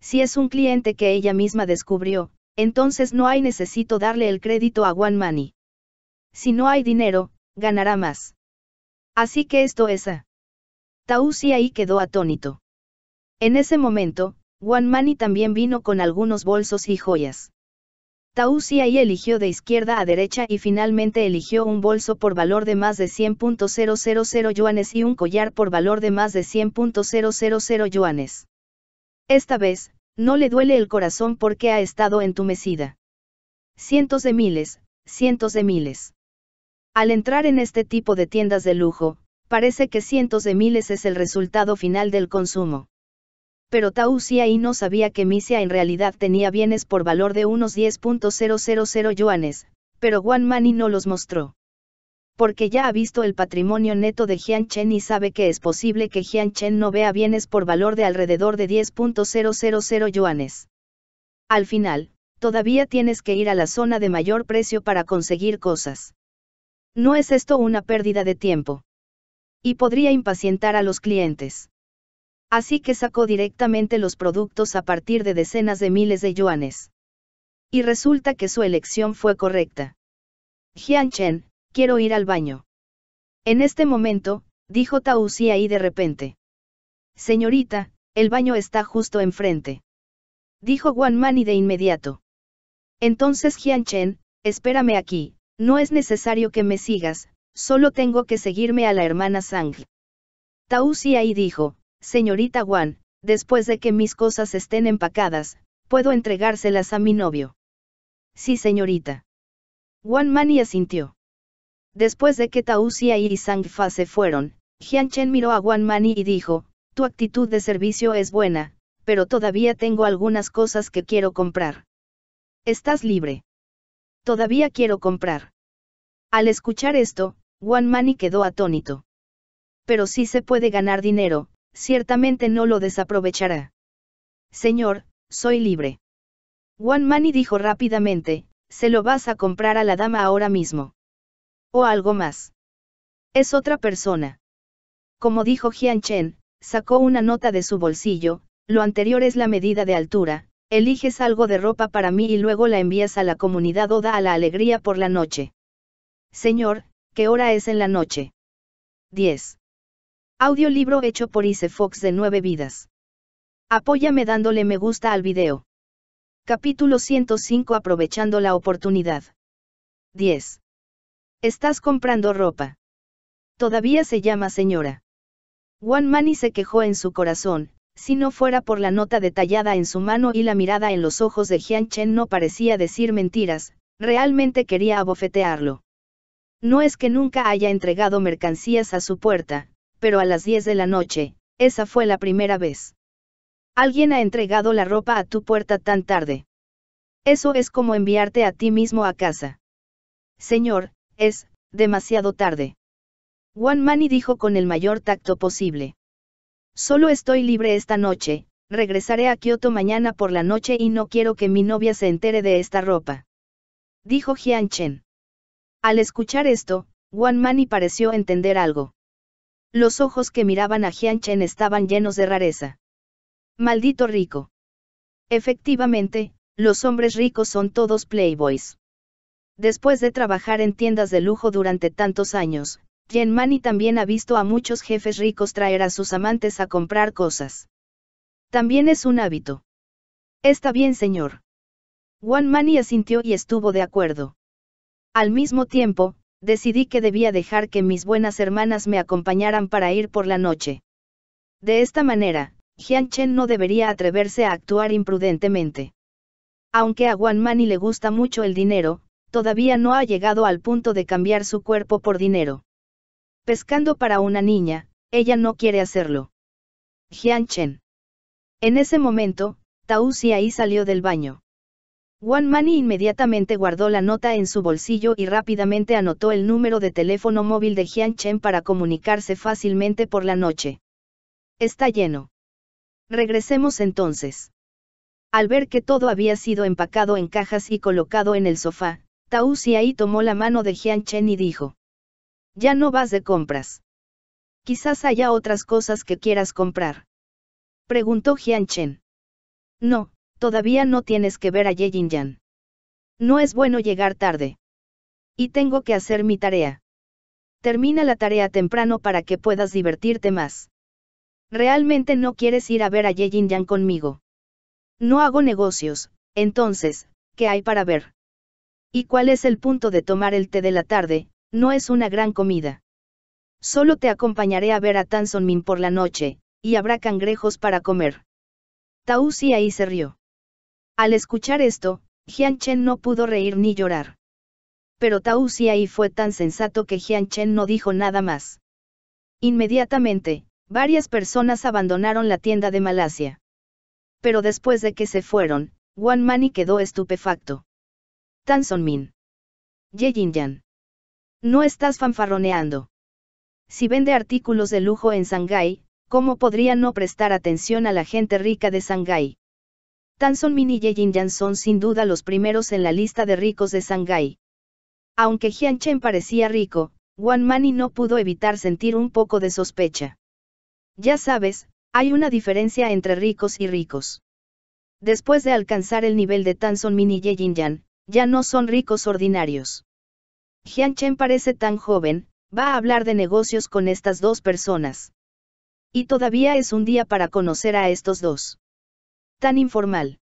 Si es un cliente que ella misma descubrió, entonces no hay necesito darle el crédito a One Money. Si no hay dinero, ganará más. Así que esto es a. Tausi ahí quedó atónito. En ese momento, One Money también vino con algunos bolsos y joyas. Tausia ahí eligió de izquierda a derecha y finalmente eligió un bolso por valor de más de 100.000 yuanes y un collar por valor de más de 100.000 yuanes. Esta vez, no le duele el corazón porque ha estado entumecida. Cientos de miles, cientos de miles. Al entrar en este tipo de tiendas de lujo, parece que cientos de miles es el resultado final del consumo pero Xia y no sabía que Misia en realidad tenía bienes por valor de unos 10.000 yuanes, pero Guan Mani no los mostró. Porque ya ha visto el patrimonio neto de Jian Chen y sabe que es posible que Jian Chen no vea bienes por valor de alrededor de 10.000 yuanes. Al final, todavía tienes que ir a la zona de mayor precio para conseguir cosas. ¿No es esto una pérdida de tiempo? Y podría impacientar a los clientes. Así que sacó directamente los productos a partir de decenas de miles de yuanes. Y resulta que su elección fue correcta. Jian Chen, quiero ir al baño. En este momento, dijo Tao ahí de repente. Señorita, el baño está justo enfrente. Dijo Guan Mani de inmediato. Entonces Jian Chen, espérame aquí, no es necesario que me sigas, solo tengo que seguirme a la hermana Sang. Tao ahí dijo, señorita Wan, después de que mis cosas estén empacadas, puedo entregárselas a mi novio. Sí, señorita. Wan Mani asintió. Después de que Tausia y Sang Fa se fueron, Jian Chen miró a Wan Mani y dijo, tu actitud de servicio es buena, pero todavía tengo algunas cosas que quiero comprar. Estás libre. Todavía quiero comprar. Al escuchar esto, Wan Mani quedó atónito. Pero sí se puede ganar dinero, ciertamente no lo desaprovechará. Señor, soy libre. Juan Mani dijo rápidamente, se lo vas a comprar a la dama ahora mismo. O algo más. Es otra persona. Como dijo Jian sacó una nota de su bolsillo, lo anterior es la medida de altura, eliges algo de ropa para mí y luego la envías a la comunidad Oda a la alegría por la noche. Señor, ¿qué hora es en la noche? 10. Audiolibro hecho por Ise Fox de Nueve vidas. Apóyame dándole me gusta al video. Capítulo 105 Aprovechando la oportunidad. 10. Estás comprando ropa. Todavía se llama señora. Juan Mani se quejó en su corazón, si no fuera por la nota detallada en su mano y la mirada en los ojos de Jian Chen no parecía decir mentiras, realmente quería abofetearlo. No es que nunca haya entregado mercancías a su puerta, pero a las 10 de la noche, esa fue la primera vez. Alguien ha entregado la ropa a tu puerta tan tarde. Eso es como enviarte a ti mismo a casa. Señor, es, demasiado tarde. Wan Mani dijo con el mayor tacto posible. Solo estoy libre esta noche, regresaré a Kioto mañana por la noche y no quiero que mi novia se entere de esta ropa. Dijo Jian Al escuchar esto, Wan Mani pareció entender algo. Los ojos que miraban a Jian Chen estaban llenos de rareza. Maldito rico. Efectivamente, los hombres ricos son todos playboys. Después de trabajar en tiendas de lujo durante tantos años, Yen Mani también ha visto a muchos jefes ricos traer a sus amantes a comprar cosas. También es un hábito. Está bien, señor. Wan Mani asintió y estuvo de acuerdo. Al mismo tiempo, decidí que debía dejar que mis buenas hermanas me acompañaran para ir por la noche. De esta manera, Jian Chen no debería atreverse a actuar imprudentemente. Aunque a Wan Mani le gusta mucho el dinero, todavía no ha llegado al punto de cambiar su cuerpo por dinero. Pescando para una niña, ella no quiere hacerlo. Jian Chen. En ese momento, Tao ahí salió del baño. One Money inmediatamente guardó la nota en su bolsillo y rápidamente anotó el número de teléfono móvil de Jian Chen para comunicarse fácilmente por la noche. Está lleno. Regresemos entonces. Al ver que todo había sido empacado en cajas y colocado en el sofá, Tao ahí tomó la mano de Jian Chen y dijo. Ya no vas de compras. Quizás haya otras cosas que quieras comprar. Preguntó Jian Chen. No, Todavía no tienes que ver a Ye Jin Yan. No es bueno llegar tarde. Y tengo que hacer mi tarea. Termina la tarea temprano para que puedas divertirte más. Realmente no quieres ir a ver a Ye Jin Yan conmigo. No hago negocios, entonces, ¿qué hay para ver? ¿Y cuál es el punto de tomar el té de la tarde? No es una gran comida. Solo te acompañaré a ver a Tanson Min por la noche, y habrá cangrejos para comer. Tausi ahí se rió. Al escuchar esto, Jian Chen no pudo reír ni llorar. Pero Tao y fue tan sensato que Jian Chen no dijo nada más. Inmediatamente, varias personas abandonaron la tienda de Malasia. Pero después de que se fueron, Wan Mani quedó estupefacto. Tan Son Min. Ye Jin No estás fanfarroneando. Si vende artículos de lujo en Shanghái, ¿cómo podría no prestar atención a la gente rica de Shanghái? Son Min y Jin Yan son sin duda los primeros en la lista de ricos de Shanghái. Aunque Jian Chen parecía rico, Wan Mani no pudo evitar sentir un poco de sospecha. Ya sabes, hay una diferencia entre ricos y ricos. Después de alcanzar el nivel de Tanson Min y Jin Yan, ya no son ricos ordinarios. Jian Chen parece tan joven, va a hablar de negocios con estas dos personas. Y todavía es un día para conocer a estos dos. Tan informal.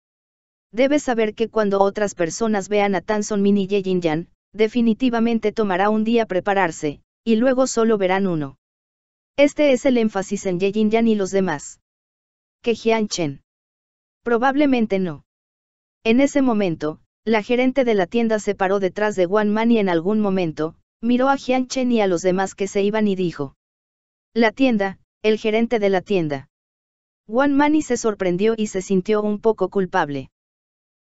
Debes saber que cuando otras personas vean a Tan Min y Ye Yan, definitivamente tomará un día prepararse, y luego solo verán uno. Este es el énfasis en Ye Yan y los demás. Que Jian Chen. Probablemente no. En ese momento, la gerente de la tienda se paró detrás de Wan Man y en algún momento, miró a Jian Chen y a los demás que se iban y dijo. La tienda, el gerente de la tienda. Juan Mani se sorprendió y se sintió un poco culpable.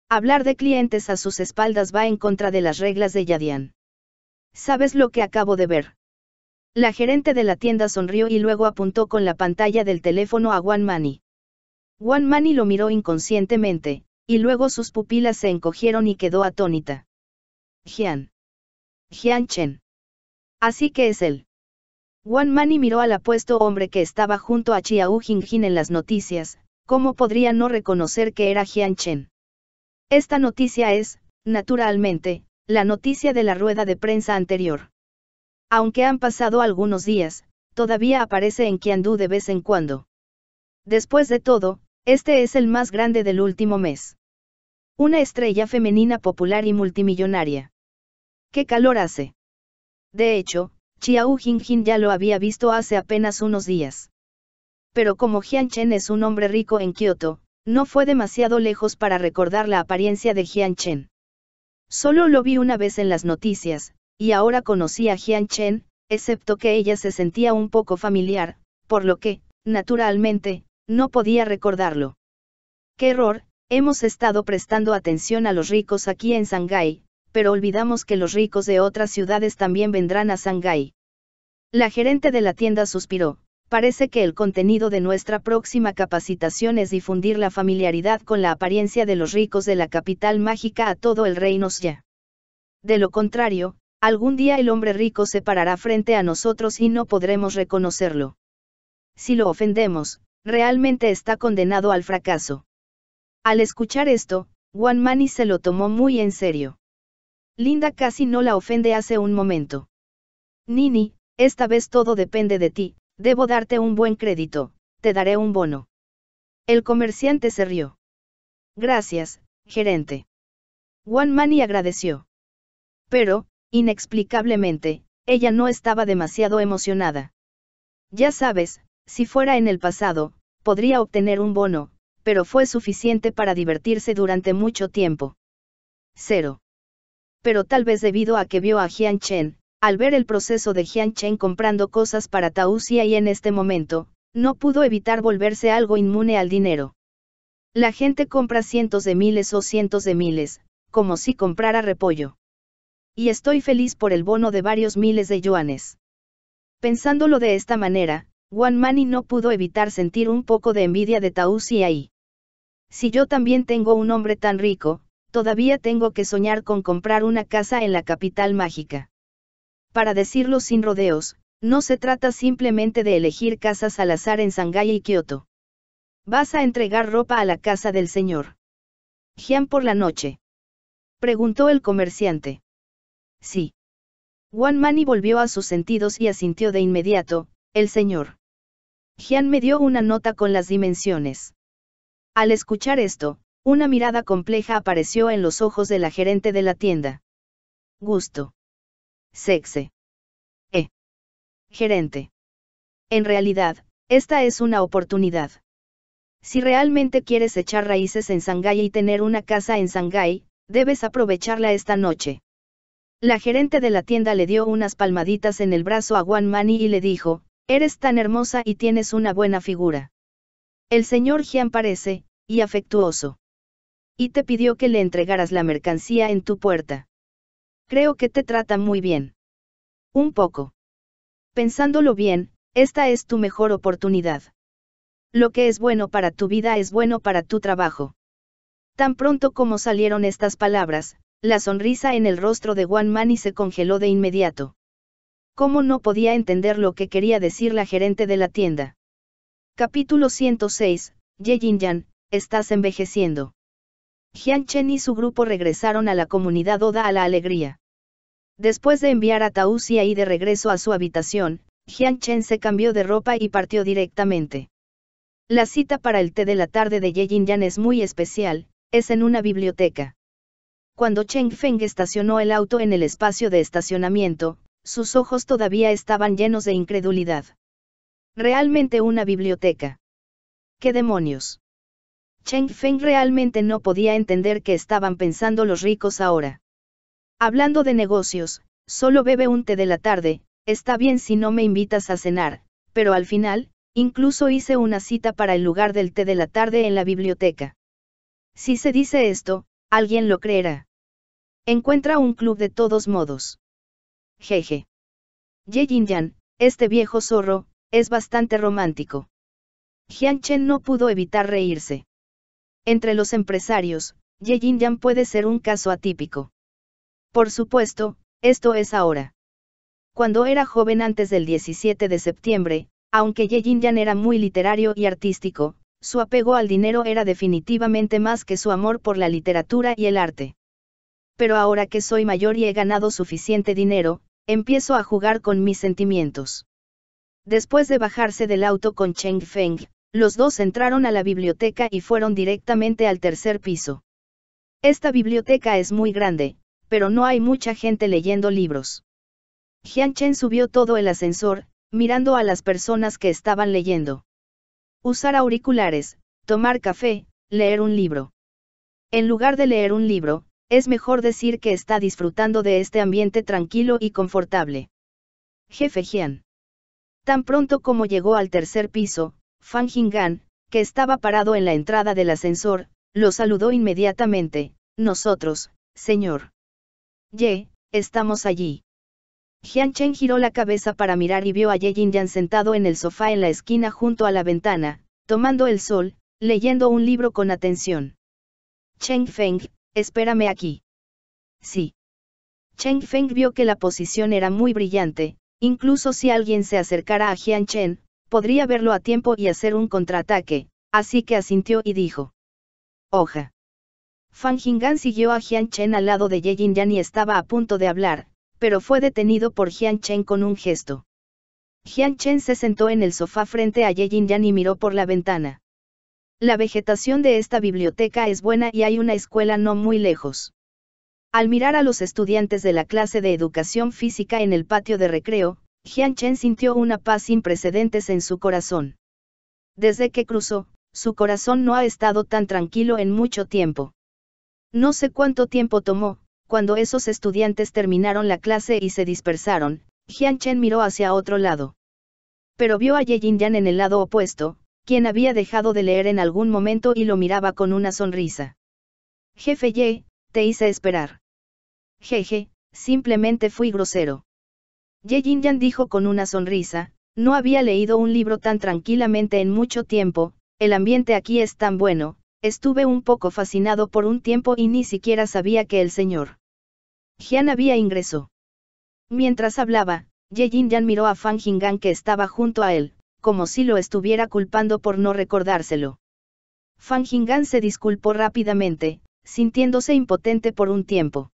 Hablar de clientes a sus espaldas va en contra de las reglas de Yadian. ¿Sabes lo que acabo de ver? La gerente de la tienda sonrió y luego apuntó con la pantalla del teléfono a Juan Mani. Juan Mani lo miró inconscientemente, y luego sus pupilas se encogieron y quedó atónita. Jian. Jian Chen. Así que es él. Wan Mani miró al apuesto hombre que estaba junto a Chiao Jingjin en las noticias, ¿cómo podría no reconocer que era Jian Chen? Esta noticia es, naturalmente, la noticia de la rueda de prensa anterior. Aunque han pasado algunos días, todavía aparece en Qiandu de vez en cuando. Después de todo, este es el más grande del último mes. Una estrella femenina popular y multimillonaria. ¿Qué calor hace? De hecho, Chiao Jingjin ya lo había visto hace apenas unos días. Pero como Jianchen es un hombre rico en Kioto, no fue demasiado lejos para recordar la apariencia de Chen. Solo lo vi una vez en las noticias, y ahora conocí a Chen, excepto que ella se sentía un poco familiar, por lo que, naturalmente, no podía recordarlo. ¡Qué error! Hemos estado prestando atención a los ricos aquí en Shanghái, pero olvidamos que los ricos de otras ciudades también vendrán a Shanghái. La gerente de la tienda suspiró, parece que el contenido de nuestra próxima capacitación es difundir la familiaridad con la apariencia de los ricos de la capital mágica a todo el reino ya. De lo contrario, algún día el hombre rico se parará frente a nosotros y no podremos reconocerlo. Si lo ofendemos, realmente está condenado al fracaso. Al escuchar esto, Wan Mani se lo tomó muy en serio. Linda casi no la ofende hace un momento. Nini, esta vez todo depende de ti, debo darte un buen crédito, te daré un bono. El comerciante se rió. Gracias, gerente. One Money agradeció. Pero, inexplicablemente, ella no estaba demasiado emocionada. Ya sabes, si fuera en el pasado, podría obtener un bono, pero fue suficiente para divertirse durante mucho tiempo. Cero pero tal vez debido a que vio a Jian Chen, al ver el proceso de Jian Chen comprando cosas para Tausia y en este momento, no pudo evitar volverse algo inmune al dinero. La gente compra cientos de miles o cientos de miles, como si comprara repollo. Y estoy feliz por el bono de varios miles de yuanes. Pensándolo de esta manera, Wan Mani no pudo evitar sentir un poco de envidia de Tao y. Si yo también tengo un hombre tan rico, todavía tengo que soñar con comprar una casa en la capital mágica. Para decirlo sin rodeos, no se trata simplemente de elegir casas al azar en Shanghái y Kioto. ¿Vas a entregar ropa a la casa del señor? Jian por la noche. Preguntó el comerciante. Sí. Juan Mani volvió a sus sentidos y asintió de inmediato, el señor. Jian me dio una nota con las dimensiones. Al escuchar esto, una mirada compleja apareció en los ojos de la gerente de la tienda. Gusto. Sexe. Eh. Gerente. En realidad, esta es una oportunidad. Si realmente quieres echar raíces en Shanghái y tener una casa en Shanghái, debes aprovecharla esta noche. La gerente de la tienda le dio unas palmaditas en el brazo a Juan Mani y le dijo, Eres tan hermosa y tienes una buena figura. El señor Jian parece, y afectuoso y te pidió que le entregaras la mercancía en tu puerta. Creo que te trata muy bien. Un poco. Pensándolo bien, esta es tu mejor oportunidad. Lo que es bueno para tu vida es bueno para tu trabajo. Tan pronto como salieron estas palabras, la sonrisa en el rostro de Juan Mani se congeló de inmediato. ¿Cómo no podía entender lo que quería decir la gerente de la tienda? Capítulo 106, Ye Jin Yan, estás envejeciendo. Jian Chen y su grupo regresaron a la comunidad Oda a la alegría. Después de enviar a Tao y de regreso a su habitación, Jian Chen se cambió de ropa y partió directamente. La cita para el té de la tarde de Ye Jin Yan es muy especial, es en una biblioteca. Cuando Cheng Feng estacionó el auto en el espacio de estacionamiento, sus ojos todavía estaban llenos de incredulidad. Realmente una biblioteca. ¿Qué demonios? Cheng Feng realmente no podía entender qué estaban pensando los ricos ahora. Hablando de negocios, solo bebe un té de la tarde, está bien si no me invitas a cenar, pero al final, incluso hice una cita para el lugar del té de la tarde en la biblioteca. Si se dice esto, alguien lo creerá. Encuentra un club de todos modos. Jeje. Ye Yan, este viejo zorro, es bastante romántico. Jiang Chen no pudo evitar reírse. Entre los empresarios, Ye Jin Yang puede ser un caso atípico. Por supuesto, esto es ahora. Cuando era joven antes del 17 de septiembre, aunque Ye Jin Yang era muy literario y artístico, su apego al dinero era definitivamente más que su amor por la literatura y el arte. Pero ahora que soy mayor y he ganado suficiente dinero, empiezo a jugar con mis sentimientos. Después de bajarse del auto con Cheng Feng, los dos entraron a la biblioteca y fueron directamente al tercer piso. Esta biblioteca es muy grande, pero no hay mucha gente leyendo libros. Jian Chen subió todo el ascensor, mirando a las personas que estaban leyendo. Usar auriculares, tomar café, leer un libro. En lugar de leer un libro, es mejor decir que está disfrutando de este ambiente tranquilo y confortable. Jefe Jian. Tan pronto como llegó al tercer piso, Fang Jingan, que estaba parado en la entrada del ascensor, lo saludó inmediatamente, nosotros, señor. Ye, estamos allí. Jian Chen giró la cabeza para mirar y vio a Ye Jinyan sentado en el sofá en la esquina junto a la ventana, tomando el sol, leyendo un libro con atención. Cheng Feng, espérame aquí. Sí. Cheng Feng vio que la posición era muy brillante, incluso si alguien se acercara a Jian Chen, podría verlo a tiempo y hacer un contraataque, así que asintió y dijo. Oja. Fan Jingan siguió a Jian Chen al lado de Ye Yan y estaba a punto de hablar, pero fue detenido por Jian Chen con un gesto. Jian Chen se sentó en el sofá frente a Ye Yan y miró por la ventana. La vegetación de esta biblioteca es buena y hay una escuela no muy lejos. Al mirar a los estudiantes de la clase de educación física en el patio de recreo, Jian Chen sintió una paz sin precedentes en su corazón. Desde que cruzó, su corazón no ha estado tan tranquilo en mucho tiempo. No sé cuánto tiempo tomó, cuando esos estudiantes terminaron la clase y se dispersaron, Jian Chen miró hacia otro lado. Pero vio a Ye Yan en el lado opuesto, quien había dejado de leer en algún momento y lo miraba con una sonrisa. Jefe Ye, te hice esperar. Jeje, simplemente fui grosero. Ye Yan dijo con una sonrisa, no había leído un libro tan tranquilamente en mucho tiempo, el ambiente aquí es tan bueno, estuve un poco fascinado por un tiempo y ni siquiera sabía que el señor Jian había ingresó. Mientras hablaba, Ye Yan miró a Fan Jingan que estaba junto a él, como si lo estuviera culpando por no recordárselo. Fan Jingan se disculpó rápidamente, sintiéndose impotente por un tiempo.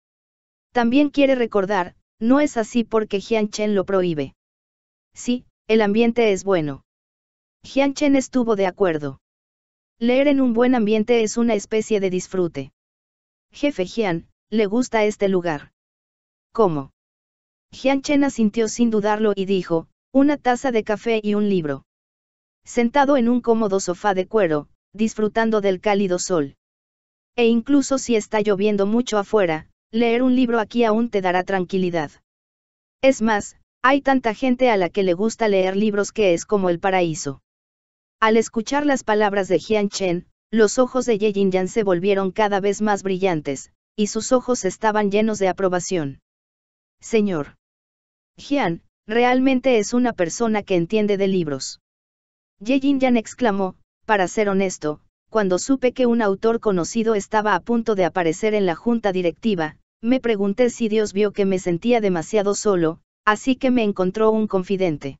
También quiere recordar, no es así porque Jianchen lo prohíbe. Sí, el ambiente es bueno. Jianchen estuvo de acuerdo. Leer en un buen ambiente es una especie de disfrute. Jefe Jian, le gusta este lugar. ¿Cómo? Jianchen asintió sin dudarlo y dijo, una taza de café y un libro. Sentado en un cómodo sofá de cuero, disfrutando del cálido sol. E incluso si está lloviendo mucho afuera, leer un libro aquí aún te dará tranquilidad. Es más, hay tanta gente a la que le gusta leer libros que es como el paraíso. Al escuchar las palabras de Jian Chen, los ojos de Ye Yan se volvieron cada vez más brillantes, y sus ojos estaban llenos de aprobación. Señor. Jian, realmente es una persona que entiende de libros. Ye Yan exclamó, para ser honesto, cuando supe que un autor conocido estaba a punto de aparecer en la junta directiva, me pregunté si Dios vio que me sentía demasiado solo, así que me encontró un confidente.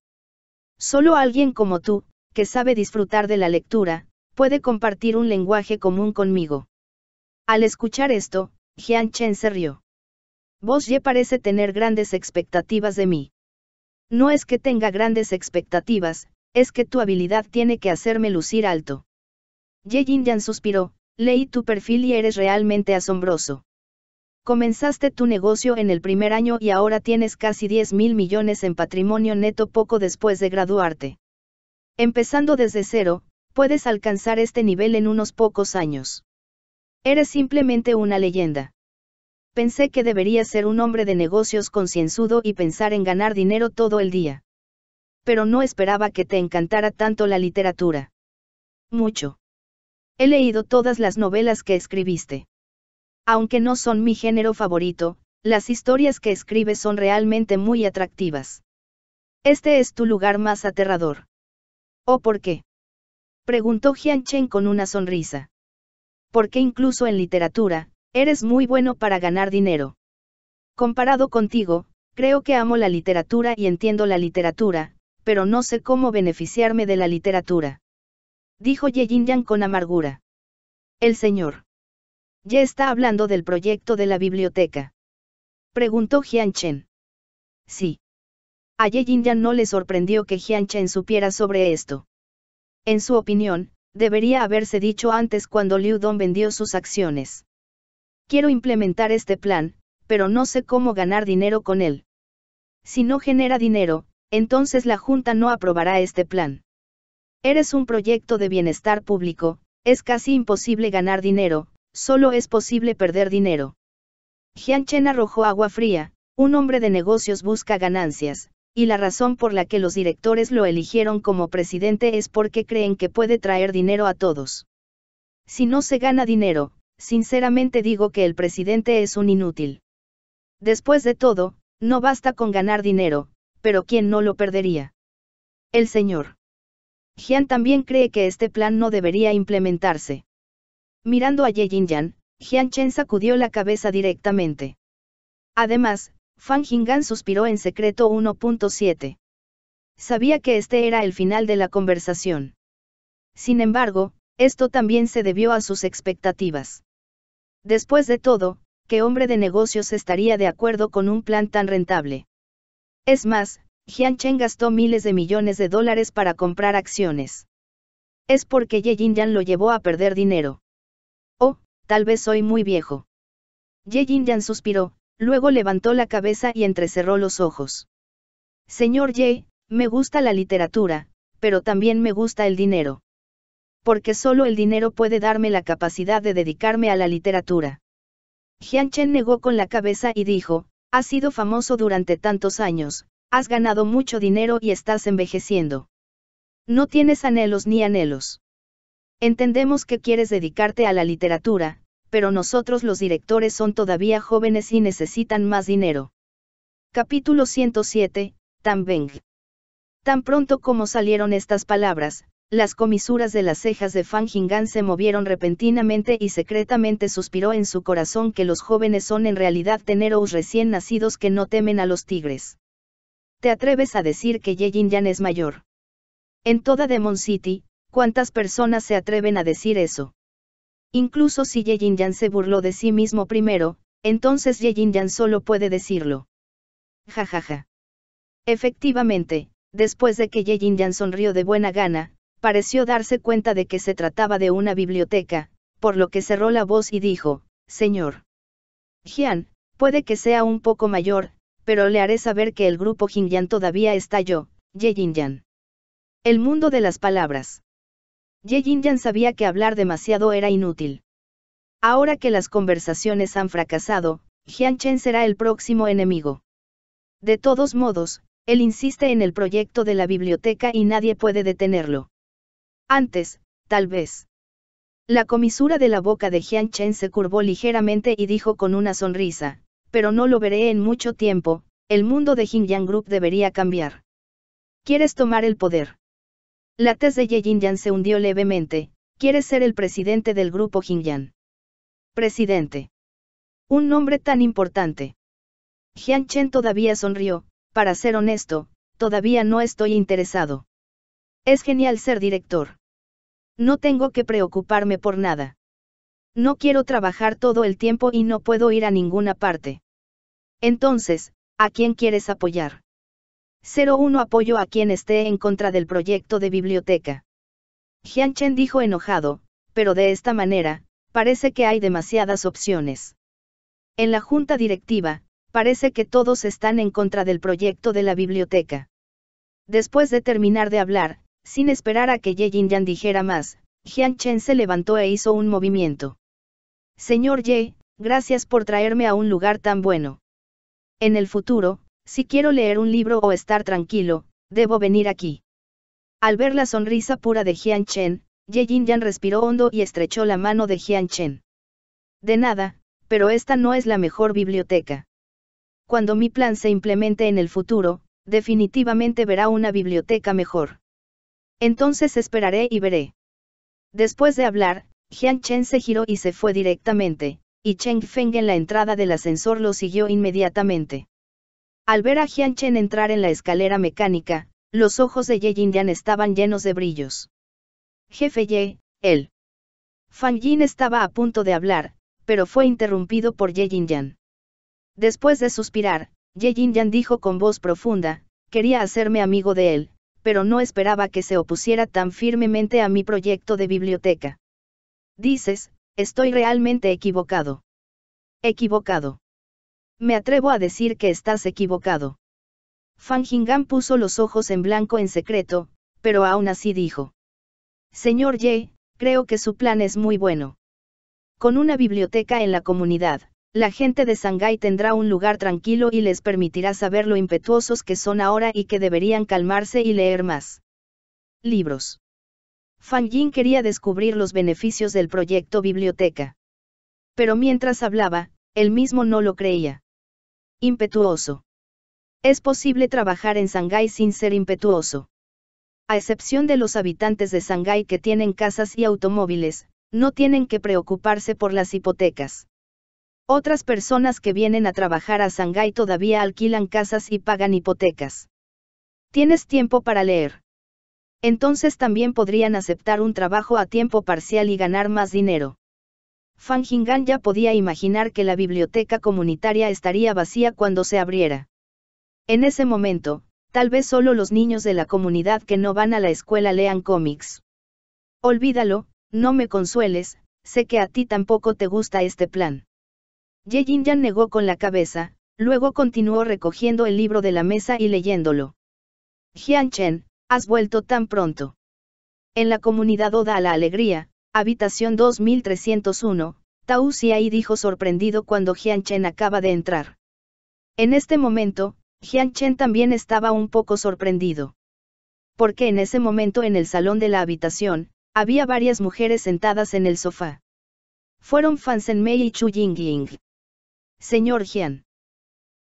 Solo alguien como tú, que sabe disfrutar de la lectura, puede compartir un lenguaje común conmigo. Al escuchar esto, Jian Chen se rió. Vos Ye parece tener grandes expectativas de mí. No es que tenga grandes expectativas, es que tu habilidad tiene que hacerme lucir alto. Ye Yan suspiró, leí tu perfil y eres realmente asombroso. Comenzaste tu negocio en el primer año y ahora tienes casi 10 mil millones en patrimonio neto poco después de graduarte. Empezando desde cero, puedes alcanzar este nivel en unos pocos años. Eres simplemente una leyenda. Pensé que deberías ser un hombre de negocios concienzudo y pensar en ganar dinero todo el día. Pero no esperaba que te encantara tanto la literatura. Mucho. He leído todas las novelas que escribiste. Aunque no son mi género favorito, las historias que escribes son realmente muy atractivas. Este es tu lugar más aterrador. ¿O por qué? Preguntó Jian con una sonrisa. Porque incluso en literatura, eres muy bueno para ganar dinero. Comparado contigo, creo que amo la literatura y entiendo la literatura, pero no sé cómo beneficiarme de la literatura. Dijo Ye Yin Yang con amargura. El señor. ¿Ya está hablando del proyecto de la biblioteca? Preguntó Jian Sí. A Ye ya no le sorprendió que Jianchen supiera sobre esto. En su opinión, debería haberse dicho antes cuando Liu Dong vendió sus acciones. Quiero implementar este plan, pero no sé cómo ganar dinero con él. Si no genera dinero, entonces la Junta no aprobará este plan. Eres un proyecto de bienestar público, es casi imposible ganar dinero, solo es posible perder dinero. Jian Chen arrojó agua fría, un hombre de negocios busca ganancias, y la razón por la que los directores lo eligieron como presidente es porque creen que puede traer dinero a todos. Si no se gana dinero, sinceramente digo que el presidente es un inútil. Después de todo, no basta con ganar dinero, pero ¿quién no lo perdería? El señor. Jian también cree que este plan no debería implementarse. Mirando a Ye Yan, Jian Chen sacudió la cabeza directamente. Además, Fan Jingan suspiró en secreto 1.7. Sabía que este era el final de la conversación. Sin embargo, esto también se debió a sus expectativas. Después de todo, ¿qué hombre de negocios estaría de acuerdo con un plan tan rentable? Es más, Jian Chen gastó miles de millones de dólares para comprar acciones. Es porque Ye Yan lo llevó a perder dinero. Oh, tal vez soy muy viejo. Ye yan suspiró, luego levantó la cabeza y entrecerró los ojos. Señor Ye, me gusta la literatura, pero también me gusta el dinero. Porque solo el dinero puede darme la capacidad de dedicarme a la literatura. Jian Chen negó con la cabeza y dijo, has sido famoso durante tantos años, has ganado mucho dinero y estás envejeciendo. No tienes anhelos ni anhelos. Entendemos que quieres dedicarte a la literatura, pero nosotros los directores son todavía jóvenes y necesitan más dinero. Capítulo 107, Tan Beng. Tan pronto como salieron estas palabras, las comisuras de las cejas de Fang Jingan se movieron repentinamente y secretamente suspiró en su corazón que los jóvenes son en realidad teneros recién nacidos que no temen a los tigres. ¿Te atreves a decir que Ye Yan es mayor? En toda Demon City, ¿Cuántas personas se atreven a decir eso? Incluso si Ye Jin Yan se burló de sí mismo primero, entonces Ye Jin Yan solo puede decirlo. Ja ja ja. Efectivamente, después de que Ye Jin Yan sonrió de buena gana, pareció darse cuenta de que se trataba de una biblioteca, por lo que cerró la voz y dijo, Señor. Jian, puede que sea un poco mayor, pero le haré saber que el grupo Yan todavía está yo, Ye Jin Yan. El mundo de las palabras. Ye Yang sabía que hablar demasiado era inútil. Ahora que las conversaciones han fracasado, Jian Chen será el próximo enemigo. De todos modos, él insiste en el proyecto de la biblioteca y nadie puede detenerlo. Antes, tal vez. La comisura de la boca de Jian Chen se curvó ligeramente y dijo con una sonrisa, pero no lo veré en mucho tiempo, el mundo de Yang Group debería cambiar. ¿Quieres tomar el poder? La tez de Ye Jinyan se hundió levemente, quiere ser el presidente del grupo Jinyan. Presidente. Un nombre tan importante. Jian Chen todavía sonrió, para ser honesto, todavía no estoy interesado. Es genial ser director. No tengo que preocuparme por nada. No quiero trabajar todo el tiempo y no puedo ir a ninguna parte. Entonces, ¿a quién quieres apoyar? 01 Apoyo a quien esté en contra del proyecto de biblioteca. Jian Chen dijo enojado, pero de esta manera, parece que hay demasiadas opciones. En la junta directiva, parece que todos están en contra del proyecto de la biblioteca. Después de terminar de hablar, sin esperar a que Ye Yan dijera más, Jian Chen se levantó e hizo un movimiento. Señor Ye, gracias por traerme a un lugar tan bueno. En el futuro, si quiero leer un libro o estar tranquilo, debo venir aquí. Al ver la sonrisa pura de Jian Chen, Ye Yan respiró hondo y estrechó la mano de Jiang Chen. De nada, pero esta no es la mejor biblioteca. Cuando mi plan se implemente en el futuro, definitivamente verá una biblioteca mejor. Entonces esperaré y veré. Después de hablar, Jiang Chen se giró y se fue directamente, y Cheng Feng en la entrada del ascensor lo siguió inmediatamente. Al ver a Jianchen entrar en la escalera mecánica, los ojos de Ye Yan estaban llenos de brillos. Jefe Ye, él. Fang Yin estaba a punto de hablar, pero fue interrumpido por Ye Yinyan. Después de suspirar, Ye Yan dijo con voz profunda, quería hacerme amigo de él, pero no esperaba que se opusiera tan firmemente a mi proyecto de biblioteca. Dices, estoy realmente equivocado. Equivocado. Me atrevo a decir que estás equivocado. Jingan puso los ojos en blanco en secreto, pero aún así dijo. Señor Ye, creo que su plan es muy bueno. Con una biblioteca en la comunidad, la gente de Shanghái tendrá un lugar tranquilo y les permitirá saber lo impetuosos que son ahora y que deberían calmarse y leer más. Libros. Fang quería descubrir los beneficios del proyecto biblioteca. Pero mientras hablaba, él mismo no lo creía impetuoso. Es posible trabajar en Shanghái sin ser impetuoso. A excepción de los habitantes de Shanghái que tienen casas y automóviles, no tienen que preocuparse por las hipotecas. Otras personas que vienen a trabajar a Shanghái todavía alquilan casas y pagan hipotecas. Tienes tiempo para leer. Entonces también podrían aceptar un trabajo a tiempo parcial y ganar más dinero. Fan Jingan ya podía imaginar que la biblioteca comunitaria estaría vacía cuando se abriera. En ese momento, tal vez solo los niños de la comunidad que no van a la escuela lean cómics. Olvídalo, no me consueles, sé que a ti tampoco te gusta este plan. Ye Jinjan negó con la cabeza, luego continuó recogiendo el libro de la mesa y leyéndolo. Jian Chen, has vuelto tan pronto. En la comunidad Oda la alegría, Habitación 2301, Tao y dijo sorprendido cuando Jian Chen acaba de entrar. En este momento, Jian Chen también estaba un poco sorprendido. Porque en ese momento en el salón de la habitación, había varias mujeres sentadas en el sofá. Fueron Fan Mei y Chu Yingying. Señor Jian.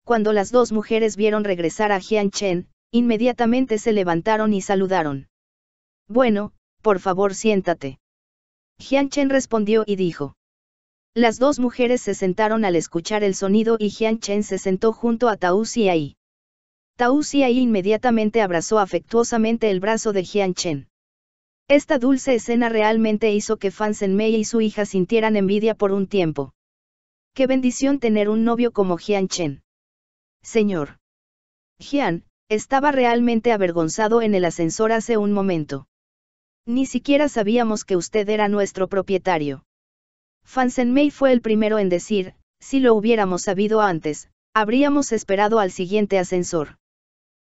Cuando las dos mujeres vieron regresar a Jian Chen, inmediatamente se levantaron y saludaron. Bueno, por favor siéntate. Jian Chen respondió y dijo. Las dos mujeres se sentaron al escuchar el sonido y Jian Chen se sentó junto a Tao Ai. Tao Ai inmediatamente abrazó afectuosamente el brazo de Jian Chen. Esta dulce escena realmente hizo que Fan Mei y su hija sintieran envidia por un tiempo. Qué bendición tener un novio como Jian Chen. Señor. Jian, estaba realmente avergonzado en el ascensor hace un momento. Ni siquiera sabíamos que usted era nuestro propietario. May fue el primero en decir, si lo hubiéramos sabido antes, habríamos esperado al siguiente ascensor.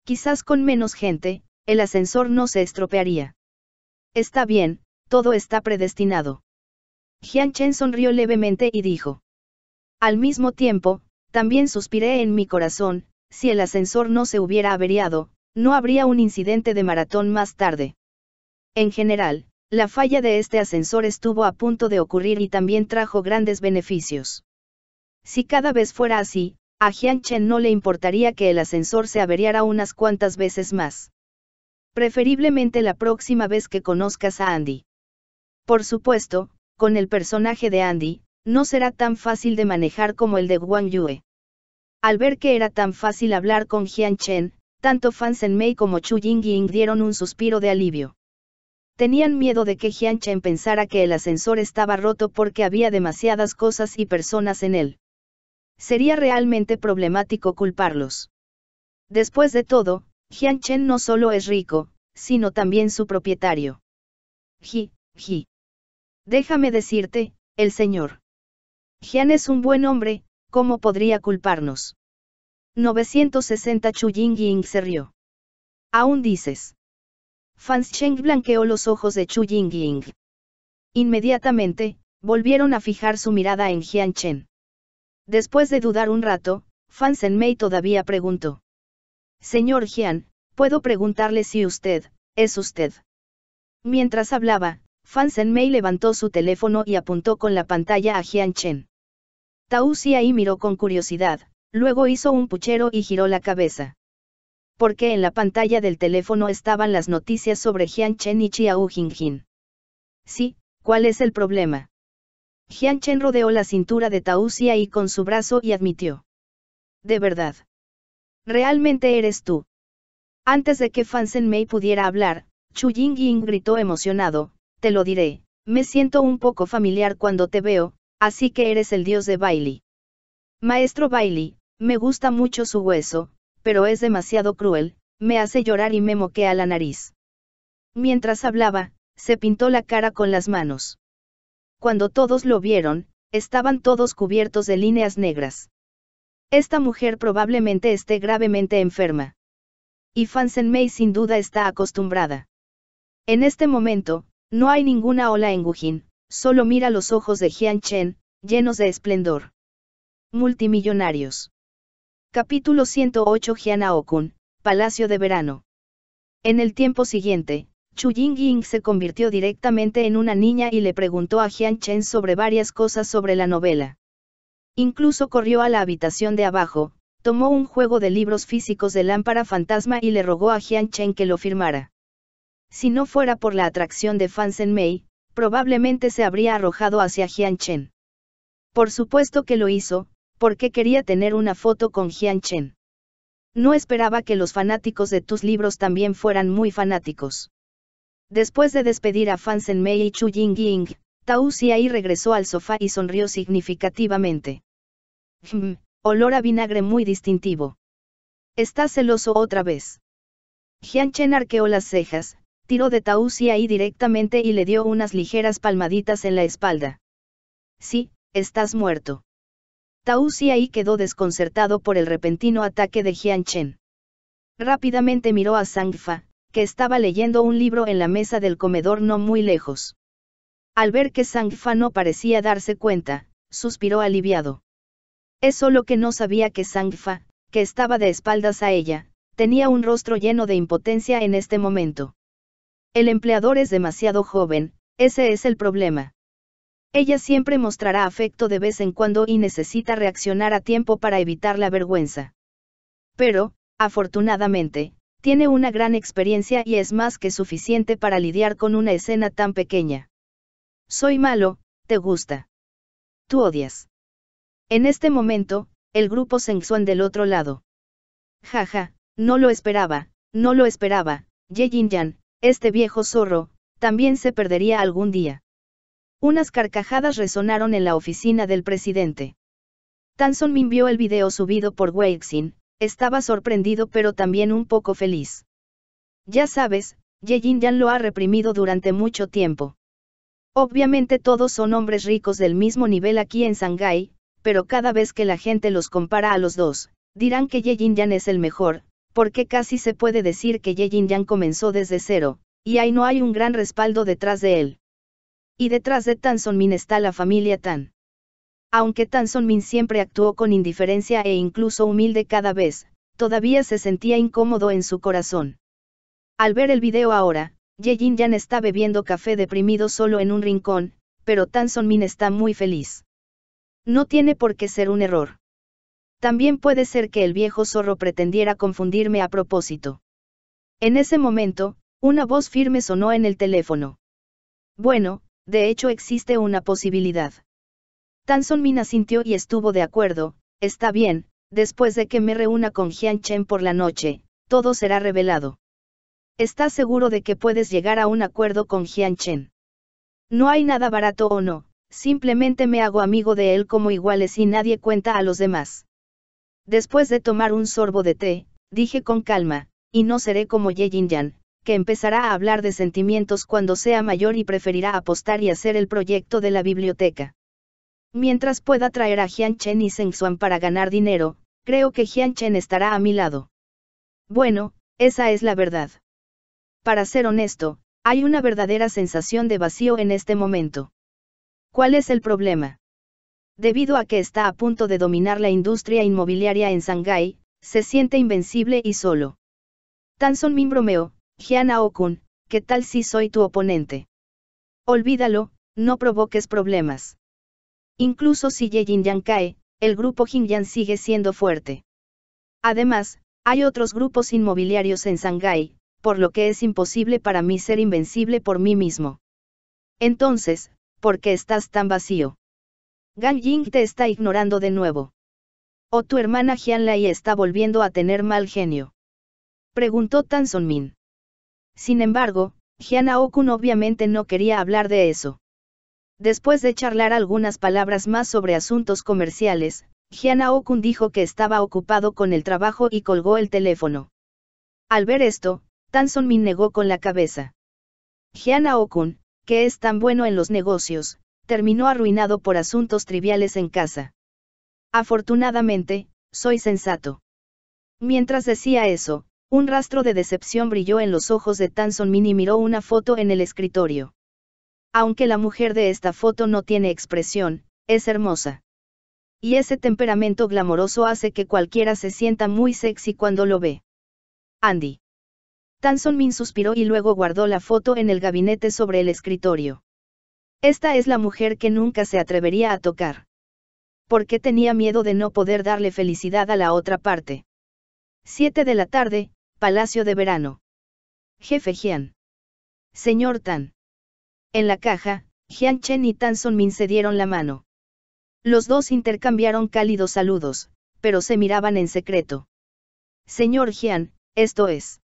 Quizás con menos gente, el ascensor no se estropearía. Está bien, todo está predestinado. Jian Chen sonrió levemente y dijo. Al mismo tiempo, también suspiré en mi corazón, si el ascensor no se hubiera averiado, no habría un incidente de maratón más tarde. En general, la falla de este ascensor estuvo a punto de ocurrir y también trajo grandes beneficios. Si cada vez fuera así, a Chen no le importaría que el ascensor se averiara unas cuantas veces más. Preferiblemente la próxima vez que conozcas a Andy. Por supuesto, con el personaje de Andy, no será tan fácil de manejar como el de Wang Yue. Al ver que era tan fácil hablar con Jian Chen, tanto Fan Mei como Chu Ying dieron un suspiro de alivio. Tenían miedo de que Jianchen pensara que el ascensor estaba roto porque había demasiadas cosas y personas en él. Sería realmente problemático culparlos. Después de todo, Jianchen no solo es rico, sino también su propietario. Ji, Ji. Déjame decirte, el señor. Jian es un buen hombre, ¿cómo podría culparnos? 960 Chu Ying se rió. Aún dices. Fan Cheng blanqueó los ojos de Chu Ying. Inmediatamente, volvieron a fijar su mirada en Jian Chen. Después de dudar un rato, Fan Mei todavía preguntó. Señor Jian, puedo preguntarle si usted, es usted. Mientras hablaba, Fan Mei levantó su teléfono y apuntó con la pantalla a Jian Chen. Tao Xiaoyi miró con curiosidad, luego hizo un puchero y giró la cabeza porque en la pantalla del teléfono estaban las noticias sobre Jian Chen y Chiao Jingjin. Sí, ¿cuál es el problema? Jian Chen rodeó la cintura de Tao y con su brazo y admitió. De verdad. Realmente eres tú. Antes de que Fansen Mei pudiera hablar, Chu Jingying gritó emocionado, te lo diré, me siento un poco familiar cuando te veo, así que eres el dios de Bailey. Maestro Bailey, me gusta mucho su hueso, pero es demasiado cruel, me hace llorar y me moquea la nariz. Mientras hablaba, se pintó la cara con las manos. Cuando todos lo vieron, estaban todos cubiertos de líneas negras. Esta mujer probablemente esté gravemente enferma. Y Fansen Mei sin duda está acostumbrada. En este momento, no hay ninguna ola en Gujin, solo mira los ojos de Jian Chen, llenos de esplendor. Multimillonarios. Capítulo 108 Aokun, Palacio de Verano. En el tiempo siguiente, Chu Ying se convirtió directamente en una niña y le preguntó a Jian Chen sobre varias cosas sobre la novela. Incluso corrió a la habitación de abajo, tomó un juego de libros físicos de lámpara fantasma y le rogó a Jian Chen que lo firmara. Si no fuera por la atracción de Fansen Mei, probablemente se habría arrojado hacia Jian Chen. Por supuesto que lo hizo, porque quería tener una foto con Jian Chen. No esperaba que los fanáticos de tus libros también fueran muy fanáticos. Después de despedir a Fan Mei y Chu Ying Tao Xiaoyi regresó al sofá y sonrió significativamente. Hmm, olor a vinagre muy distintivo. —Estás celoso otra vez. Jian Chen arqueó las cejas, tiró de Tao Xiaoyi directamente y le dio unas ligeras palmaditas en la espalda. Sí, estás muerto. Tao ahí quedó desconcertado por el repentino ataque de Jian Rápidamente miró a Sangfa, que estaba leyendo un libro en la mesa del comedor no muy lejos. Al ver que Sangfa no parecía darse cuenta, suspiró aliviado. Es solo que no sabía que Sangfa, que estaba de espaldas a ella, tenía un rostro lleno de impotencia en este momento. El empleador es demasiado joven, ese es el problema. Ella siempre mostrará afecto de vez en cuando y necesita reaccionar a tiempo para evitar la vergüenza. Pero, afortunadamente, tiene una gran experiencia y es más que suficiente para lidiar con una escena tan pequeña. Soy malo, te gusta. Tú odias. En este momento, el grupo Sengsuan del otro lado. Jaja, no lo esperaba, no lo esperaba, Ye Jin Yan, este viejo zorro, también se perdería algún día. Unas carcajadas resonaron en la oficina del presidente. Tanson Min vio el video subido por Weixin, estaba sorprendido pero también un poco feliz. Ya sabes, Ye Yan lo ha reprimido durante mucho tiempo. Obviamente todos son hombres ricos del mismo nivel aquí en Shanghai, pero cada vez que la gente los compara a los dos, dirán que Ye Yan es el mejor, porque casi se puede decir que Ye Yan comenzó desde cero, y ahí no hay un gran respaldo detrás de él. Y detrás de Tan Son Min está la familia Tan. Aunque Tan Son Min siempre actuó con indiferencia e incluso humilde cada vez, todavía se sentía incómodo en su corazón. Al ver el video ahora, Ye Jin Yan está bebiendo café deprimido solo en un rincón, pero Tan Son Min está muy feliz. No tiene por qué ser un error. También puede ser que el viejo zorro pretendiera confundirme a propósito. En ese momento, una voz firme sonó en el teléfono. Bueno, de hecho existe una posibilidad. tan Tanson sintió y estuvo de acuerdo, está bien, después de que me reúna con Jian Chen por la noche, todo será revelado. ¿Estás seguro de que puedes llegar a un acuerdo con Jian Chen? No hay nada barato o no, simplemente me hago amigo de él como iguales y nadie cuenta a los demás. Después de tomar un sorbo de té, dije con calma, y no seré como Ye Yin Yan, que empezará a hablar de sentimientos cuando sea mayor y preferirá apostar y hacer el proyecto de la biblioteca. Mientras pueda traer a Jian Chen y Seng Xuan para ganar dinero, creo que Jian Chen estará a mi lado. Bueno, esa es la verdad. Para ser honesto, hay una verdadera sensación de vacío en este momento. ¿Cuál es el problema? Debido a que está a punto de dominar la industria inmobiliaria en Shanghái, se siente invencible y solo. Tan Son Min bromeó, Jian Okun, ¿qué tal si soy tu oponente? Olvídalo, no provoques problemas. Incluso si Ye Yang cae, el grupo Jinyan sigue siendo fuerte. Además, hay otros grupos inmobiliarios en Shanghái, por lo que es imposible para mí ser invencible por mí mismo. Entonces, ¿por qué estás tan vacío? Gan Ying te está ignorando de nuevo. ¿O oh, tu hermana Jian Lai está volviendo a tener mal genio? Preguntó Tan Min. Sin embargo, Hyana Okun obviamente no quería hablar de eso. Después de charlar algunas palabras más sobre asuntos comerciales, Hyana Okun dijo que estaba ocupado con el trabajo y colgó el teléfono. Al ver esto, Tan Son Min negó con la cabeza. Hyana Okun, que es tan bueno en los negocios, terminó arruinado por asuntos triviales en casa. Afortunadamente, soy sensato. Mientras decía eso, un rastro de decepción brilló en los ojos de Tanson y miró una foto en el escritorio. Aunque la mujer de esta foto no tiene expresión, es hermosa. Y ese temperamento glamoroso hace que cualquiera se sienta muy sexy cuando lo ve. Andy. Tanson Min suspiró y luego guardó la foto en el gabinete sobre el escritorio. Esta es la mujer que nunca se atrevería a tocar. Porque tenía miedo de no poder darle felicidad a la otra parte. 7 de la tarde, Palacio de Verano. Jefe Jian. Señor Tan. En la caja, Jian Chen y Tan Son Min se dieron la mano. Los dos intercambiaron cálidos saludos, pero se miraban en secreto. Señor Jian, esto es.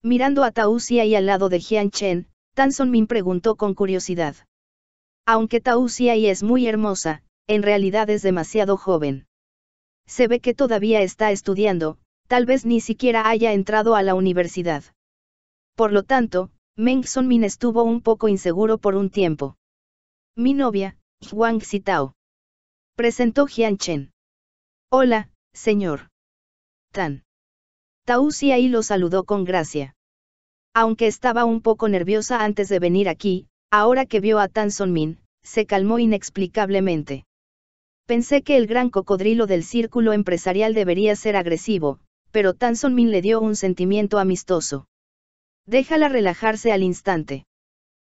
Mirando a Tausia y al lado de Jian Chen, Tan Son Min preguntó con curiosidad. Aunque Tausia y es muy hermosa, en realidad es demasiado joven. Se ve que todavía está estudiando, tal vez ni siquiera haya entrado a la universidad. Por lo tanto, Meng Sonmin estuvo un poco inseguro por un tiempo. Mi novia, Wang Zitao. Presentó Jian Chen. Hola, señor. Tan. Tao ahí lo saludó con gracia. Aunque estaba un poco nerviosa antes de venir aquí, ahora que vio a Tan Sonmin, se calmó inexplicablemente. Pensé que el gran cocodrilo del círculo empresarial debería ser agresivo, pero Tan Son Min le dio un sentimiento amistoso. Déjala relajarse al instante.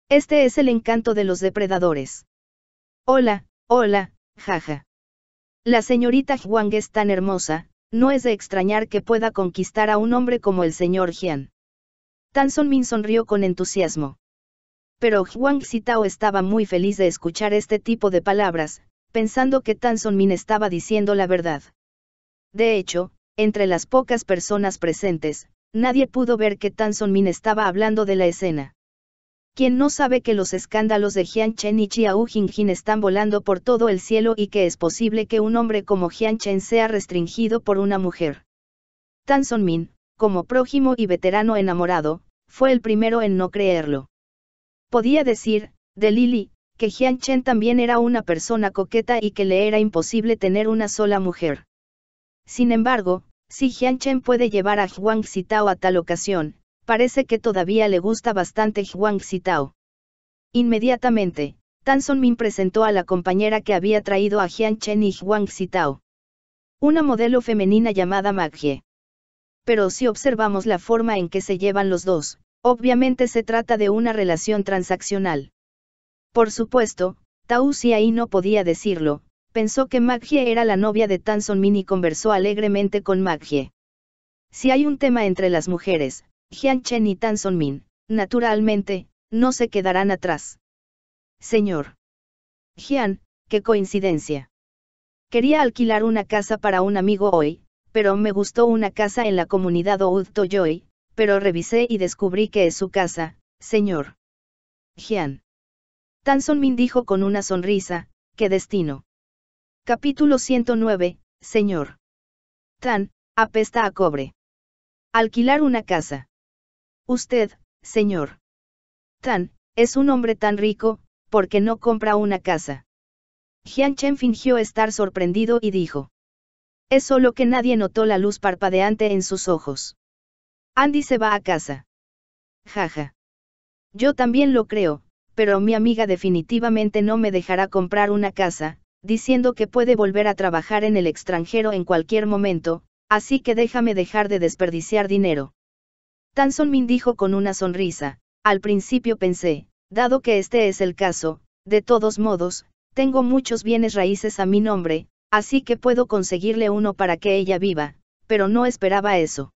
Este es el encanto de los depredadores. Hola, hola, jaja. La señorita Huang es tan hermosa, no es de extrañar que pueda conquistar a un hombre como el señor Jian. Tan Son Min sonrió con entusiasmo. Pero Huang Xitao estaba muy feliz de escuchar este tipo de palabras, pensando que Tan Son Min estaba diciendo la verdad. De hecho, entre las pocas personas presentes, nadie pudo ver que Tan Son Min estaba hablando de la escena. Quien no sabe que los escándalos de Jian Chen y Xiao Jingjin están volando por todo el cielo y que es posible que un hombre como Jian Chen sea restringido por una mujer? Tan Son Min, como prójimo y veterano enamorado, fue el primero en no creerlo. Podía decir, de Lili, que Jian Chen también era una persona coqueta y que le era imposible tener una sola mujer. Sin embargo, si Jianchen puede llevar a Huang Xitao a tal ocasión, parece que todavía le gusta bastante Huang Xitao. Inmediatamente, Tan Son Min presentó a la compañera que había traído a Chen y Huang Xitao. Una modelo femenina llamada Maggie. Pero si observamos la forma en que se llevan los dos, obviamente se trata de una relación transaccional. Por supuesto, Tao Xia'i no podía decirlo, pensó que Maggie era la novia de Tanson Min y conversó alegremente con Maggie. Si hay un tema entre las mujeres, Jian Chen y Tanson Min, naturalmente, no se quedarán atrás. Señor. Jian, qué coincidencia. Quería alquilar una casa para un amigo hoy, pero me gustó una casa en la comunidad Oud pero revisé y descubrí que es su casa, señor. Jian. Tanson Min dijo con una sonrisa, qué destino. Capítulo 109, Señor. Tan, apesta a cobre. Alquilar una casa. Usted, señor. Tan, es un hombre tan rico, porque no compra una casa. Jian Chen fingió estar sorprendido y dijo. Es solo que nadie notó la luz parpadeante en sus ojos. Andy se va a casa. Jaja. Yo también lo creo, pero mi amiga definitivamente no me dejará comprar una casa, diciendo que puede volver a trabajar en el extranjero en cualquier momento, así que déjame dejar de desperdiciar dinero. Tanson Min dijo con una sonrisa, al principio pensé, dado que este es el caso, de todos modos, tengo muchos bienes raíces a mi nombre, así que puedo conseguirle uno para que ella viva, pero no esperaba eso.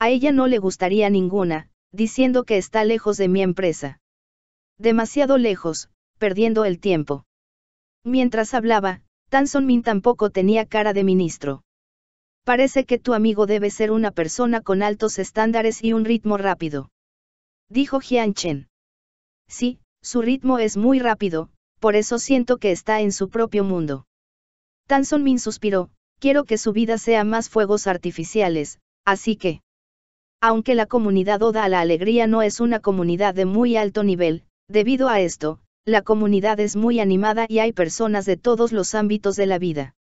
A ella no le gustaría ninguna, diciendo que está lejos de mi empresa. Demasiado lejos, perdiendo el tiempo. Mientras hablaba, Son Min tampoco tenía cara de ministro. Parece que tu amigo debe ser una persona con altos estándares y un ritmo rápido. Dijo Jian Chen. Sí, su ritmo es muy rápido, por eso siento que está en su propio mundo. Son Min suspiró, quiero que su vida sea más fuegos artificiales, así que... Aunque la comunidad Oda a la Alegría no es una comunidad de muy alto nivel, debido a esto, la comunidad es muy animada y hay personas de todos los ámbitos de la vida.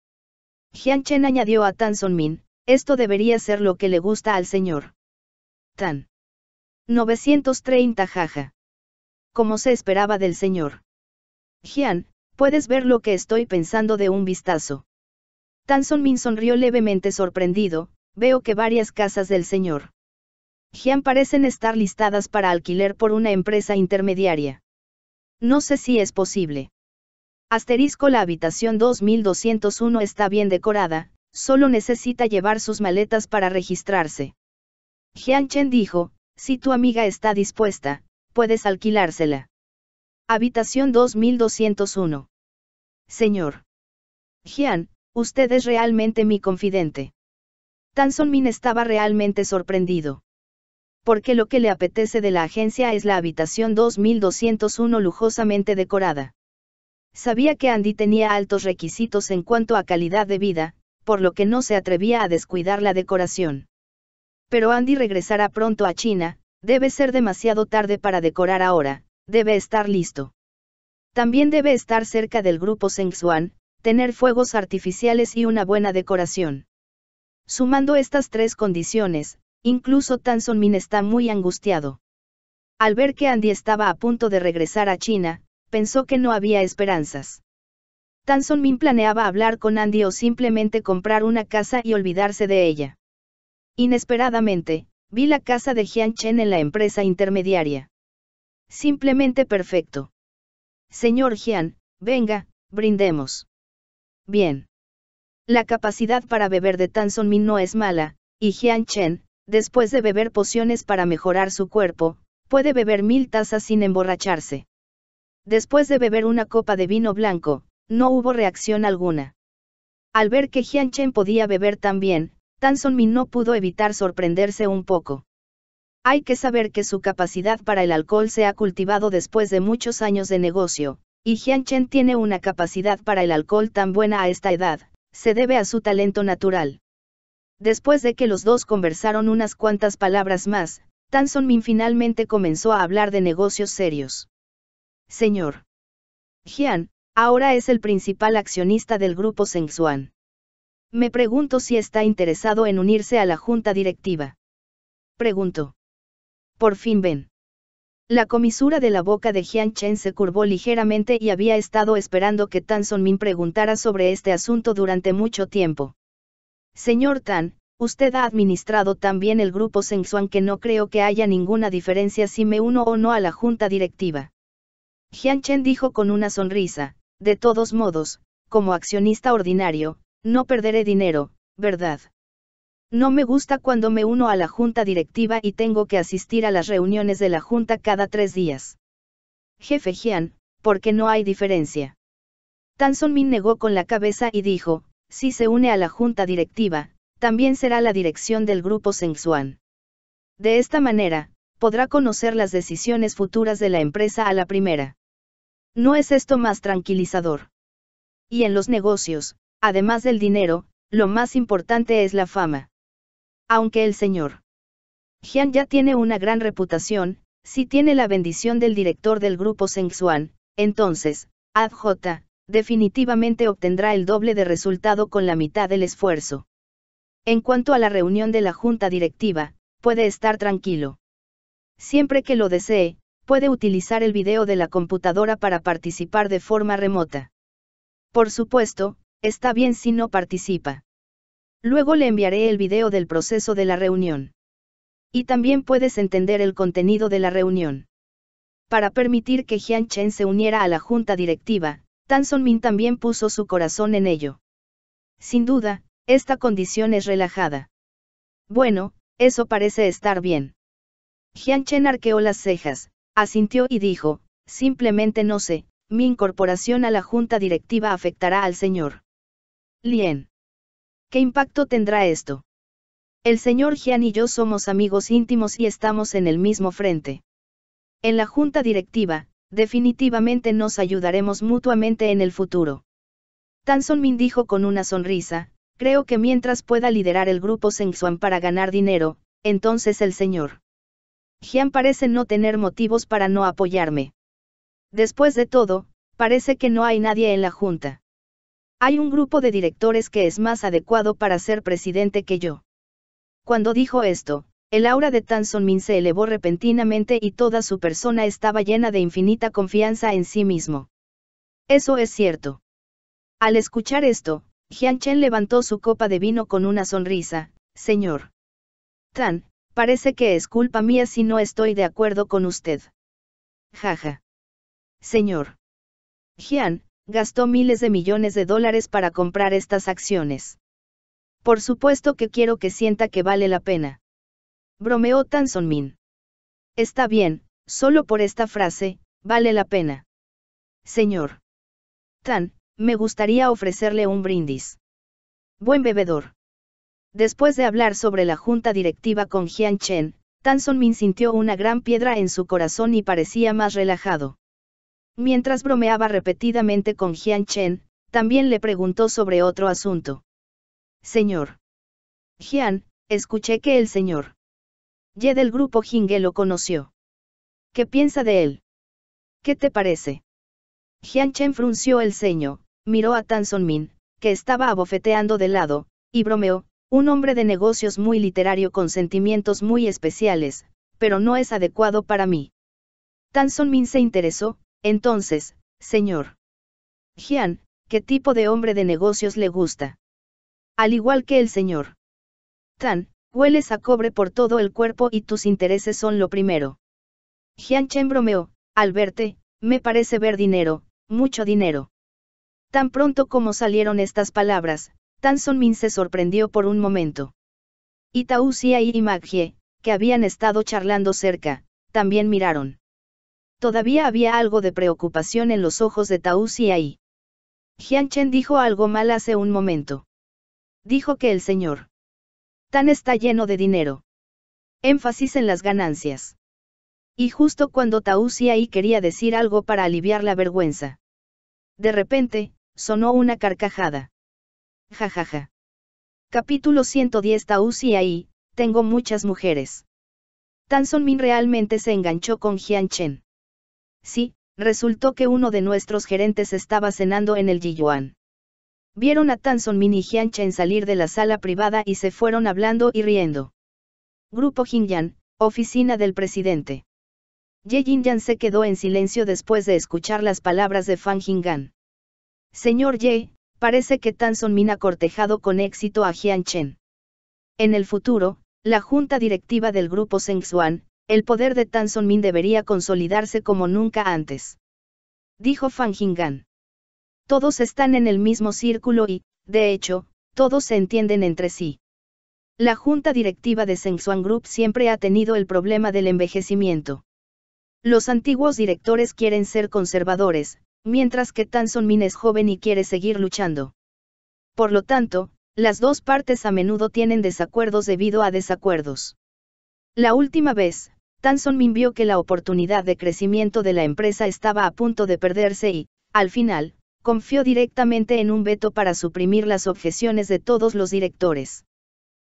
Jian Chen añadió a Tan Son Min, esto debería ser lo que le gusta al señor. Tan. 930 jaja. Como se esperaba del señor. Jian, puedes ver lo que estoy pensando de un vistazo. Tan Son Min sonrió levemente sorprendido, veo que varias casas del señor. Jian parecen estar listadas para alquiler por una empresa intermediaria. No sé si es posible. Asterisco La habitación 2201 está bien decorada, solo necesita llevar sus maletas para registrarse. Jian Chen dijo, si tu amiga está dispuesta, puedes alquilársela. Habitación 2201. Señor. Jian, usted es realmente mi confidente. Tan Min estaba realmente sorprendido porque lo que le apetece de la agencia es la habitación 2201 lujosamente decorada. Sabía que Andy tenía altos requisitos en cuanto a calidad de vida, por lo que no se atrevía a descuidar la decoración. Pero Andy regresará pronto a China, debe ser demasiado tarde para decorar ahora, debe estar listo. También debe estar cerca del grupo xuan tener fuegos artificiales y una buena decoración. Sumando estas tres condiciones, Incluso Tanson Min está muy angustiado. Al ver que Andy estaba a punto de regresar a China, pensó que no había esperanzas. Son Min planeaba hablar con Andy o simplemente comprar una casa y olvidarse de ella. Inesperadamente, vi la casa de Jian Chen en la empresa intermediaria. Simplemente perfecto. Señor Jian, venga, brindemos. Bien. La capacidad para beber de Tanson Min no es mala, y Jian Chen, Después de beber pociones para mejorar su cuerpo, puede beber mil tazas sin emborracharse. Después de beber una copa de vino blanco, no hubo reacción alguna. Al ver que Jian Chen podía beber tan bien, Tan Son Min no pudo evitar sorprenderse un poco. Hay que saber que su capacidad para el alcohol se ha cultivado después de muchos años de negocio, y Jian Chen tiene una capacidad para el alcohol tan buena a esta edad, se debe a su talento natural. Después de que los dos conversaron unas cuantas palabras más, Son Min finalmente comenzó a hablar de negocios serios. Señor. Jian, ahora es el principal accionista del grupo xuan Me pregunto si está interesado en unirse a la junta directiva. Pregunto. Por fin ven. La comisura de la boca de Jian Chen se curvó ligeramente y había estado esperando que Tan Son Min preguntara sobre este asunto durante mucho tiempo. Señor Tan, usted ha administrado también el grupo Sengsuan que no creo que haya ninguna diferencia si me uno o no a la junta directiva. Jian Chen dijo con una sonrisa, de todos modos, como accionista ordinario, no perderé dinero, ¿verdad? No me gusta cuando me uno a la junta directiva y tengo que asistir a las reuniones de la junta cada tres días. Jefe Jian, porque no hay diferencia. Tan Son Min negó con la cabeza y dijo, si se une a la junta directiva, también será la dirección del grupo Sengsuan. De esta manera, podrá conocer las decisiones futuras de la empresa a la primera. ¿No es esto más tranquilizador? Y en los negocios, además del dinero, lo más importante es la fama. Aunque el señor Jian ya tiene una gran reputación, si tiene la bendición del director del grupo xuan entonces, AdJ, definitivamente obtendrá el doble de resultado con la mitad del esfuerzo. En cuanto a la reunión de la junta directiva, puede estar tranquilo. Siempre que lo desee, puede utilizar el video de la computadora para participar de forma remota. Por supuesto, está bien si no participa. Luego le enviaré el video del proceso de la reunión. Y también puedes entender el contenido de la reunión. Para permitir que Jian Chen se uniera a la junta directiva, Tan Son Min también puso su corazón en ello. Sin duda, esta condición es relajada. Bueno, eso parece estar bien. Jian Chen arqueó las cejas, asintió y dijo, simplemente no sé, mi incorporación a la junta directiva afectará al señor. Lien. ¿Qué impacto tendrá esto? El señor Jian y yo somos amigos íntimos y estamos en el mismo frente. En la junta directiva, definitivamente nos ayudaremos mutuamente en el futuro. Tanson Min dijo con una sonrisa, creo que mientras pueda liderar el grupo Xuan para ganar dinero, entonces el señor. Jian parece no tener motivos para no apoyarme. Después de todo, parece que no hay nadie en la junta. Hay un grupo de directores que es más adecuado para ser presidente que yo. Cuando dijo esto, el aura de Tan Son Min se elevó repentinamente y toda su persona estaba llena de infinita confianza en sí mismo. Eso es cierto. Al escuchar esto, Jian Chen levantó su copa de vino con una sonrisa, señor. Tan, parece que es culpa mía si no estoy de acuerdo con usted. Jaja. Señor. Jian, gastó miles de millones de dólares para comprar estas acciones. Por supuesto que quiero que sienta que vale la pena. Bromeó Tan Son Min. Está bien, solo por esta frase, vale la pena. Señor. Tan, me gustaría ofrecerle un brindis. Buen bebedor. Después de hablar sobre la junta directiva con Jian Chen, Tan Son Min sintió una gran piedra en su corazón y parecía más relajado. Mientras bromeaba repetidamente con Jian Chen, también le preguntó sobre otro asunto. Señor. Jian, escuché que el señor Ye del grupo Jinge lo conoció. ¿Qué piensa de él? ¿Qué te parece? Jian Chen frunció el ceño, miró a Tan Son Min, que estaba abofeteando de lado, y bromeó, un hombre de negocios muy literario con sentimientos muy especiales, pero no es adecuado para mí. Tan Son Min se interesó, entonces, señor. Jian, ¿qué tipo de hombre de negocios le gusta? Al igual que el señor. Tan, Hueles a cobre por todo el cuerpo y tus intereses son lo primero. Jian Chen bromeó, al verte, me parece ver dinero, mucho dinero. Tan pronto como salieron estas palabras, Tan Son Min se sorprendió por un momento. Y Tao y Magie, que habían estado charlando cerca, también miraron. Todavía había algo de preocupación en los ojos de Tao y Jian Chen dijo algo mal hace un momento. Dijo que el señor Tan está lleno de dinero. Énfasis en las ganancias. Y justo cuando Tao ahí quería decir algo para aliviar la vergüenza. De repente, sonó una carcajada. Ja ja ja. Capítulo 110 Tao ahí, tengo muchas mujeres. Tan Son Min realmente se enganchó con Jian Chen. Sí, resultó que uno de nuestros gerentes estaba cenando en el Yiyuan. Vieron a Son Min y Chen salir de la sala privada y se fueron hablando y riendo. Grupo Yan, oficina del presidente. Ye Yan se quedó en silencio después de escuchar las palabras de Fan Jingan. Señor Ye, parece que Son Min ha cortejado con éxito a Chen. En el futuro, la junta directiva del grupo Xuan, el poder de Son Min debería consolidarse como nunca antes. Dijo Fan Jingan todos están en el mismo círculo y, de hecho, todos se entienden entre sí. La junta directiva de Sengsuan Group siempre ha tenido el problema del envejecimiento. Los antiguos directores quieren ser conservadores, mientras que Tan Son Min es joven y quiere seguir luchando. Por lo tanto, las dos partes a menudo tienen desacuerdos debido a desacuerdos. La última vez, Tan Son Min vio que la oportunidad de crecimiento de la empresa estaba a punto de perderse y, al final, confió directamente en un veto para suprimir las objeciones de todos los directores.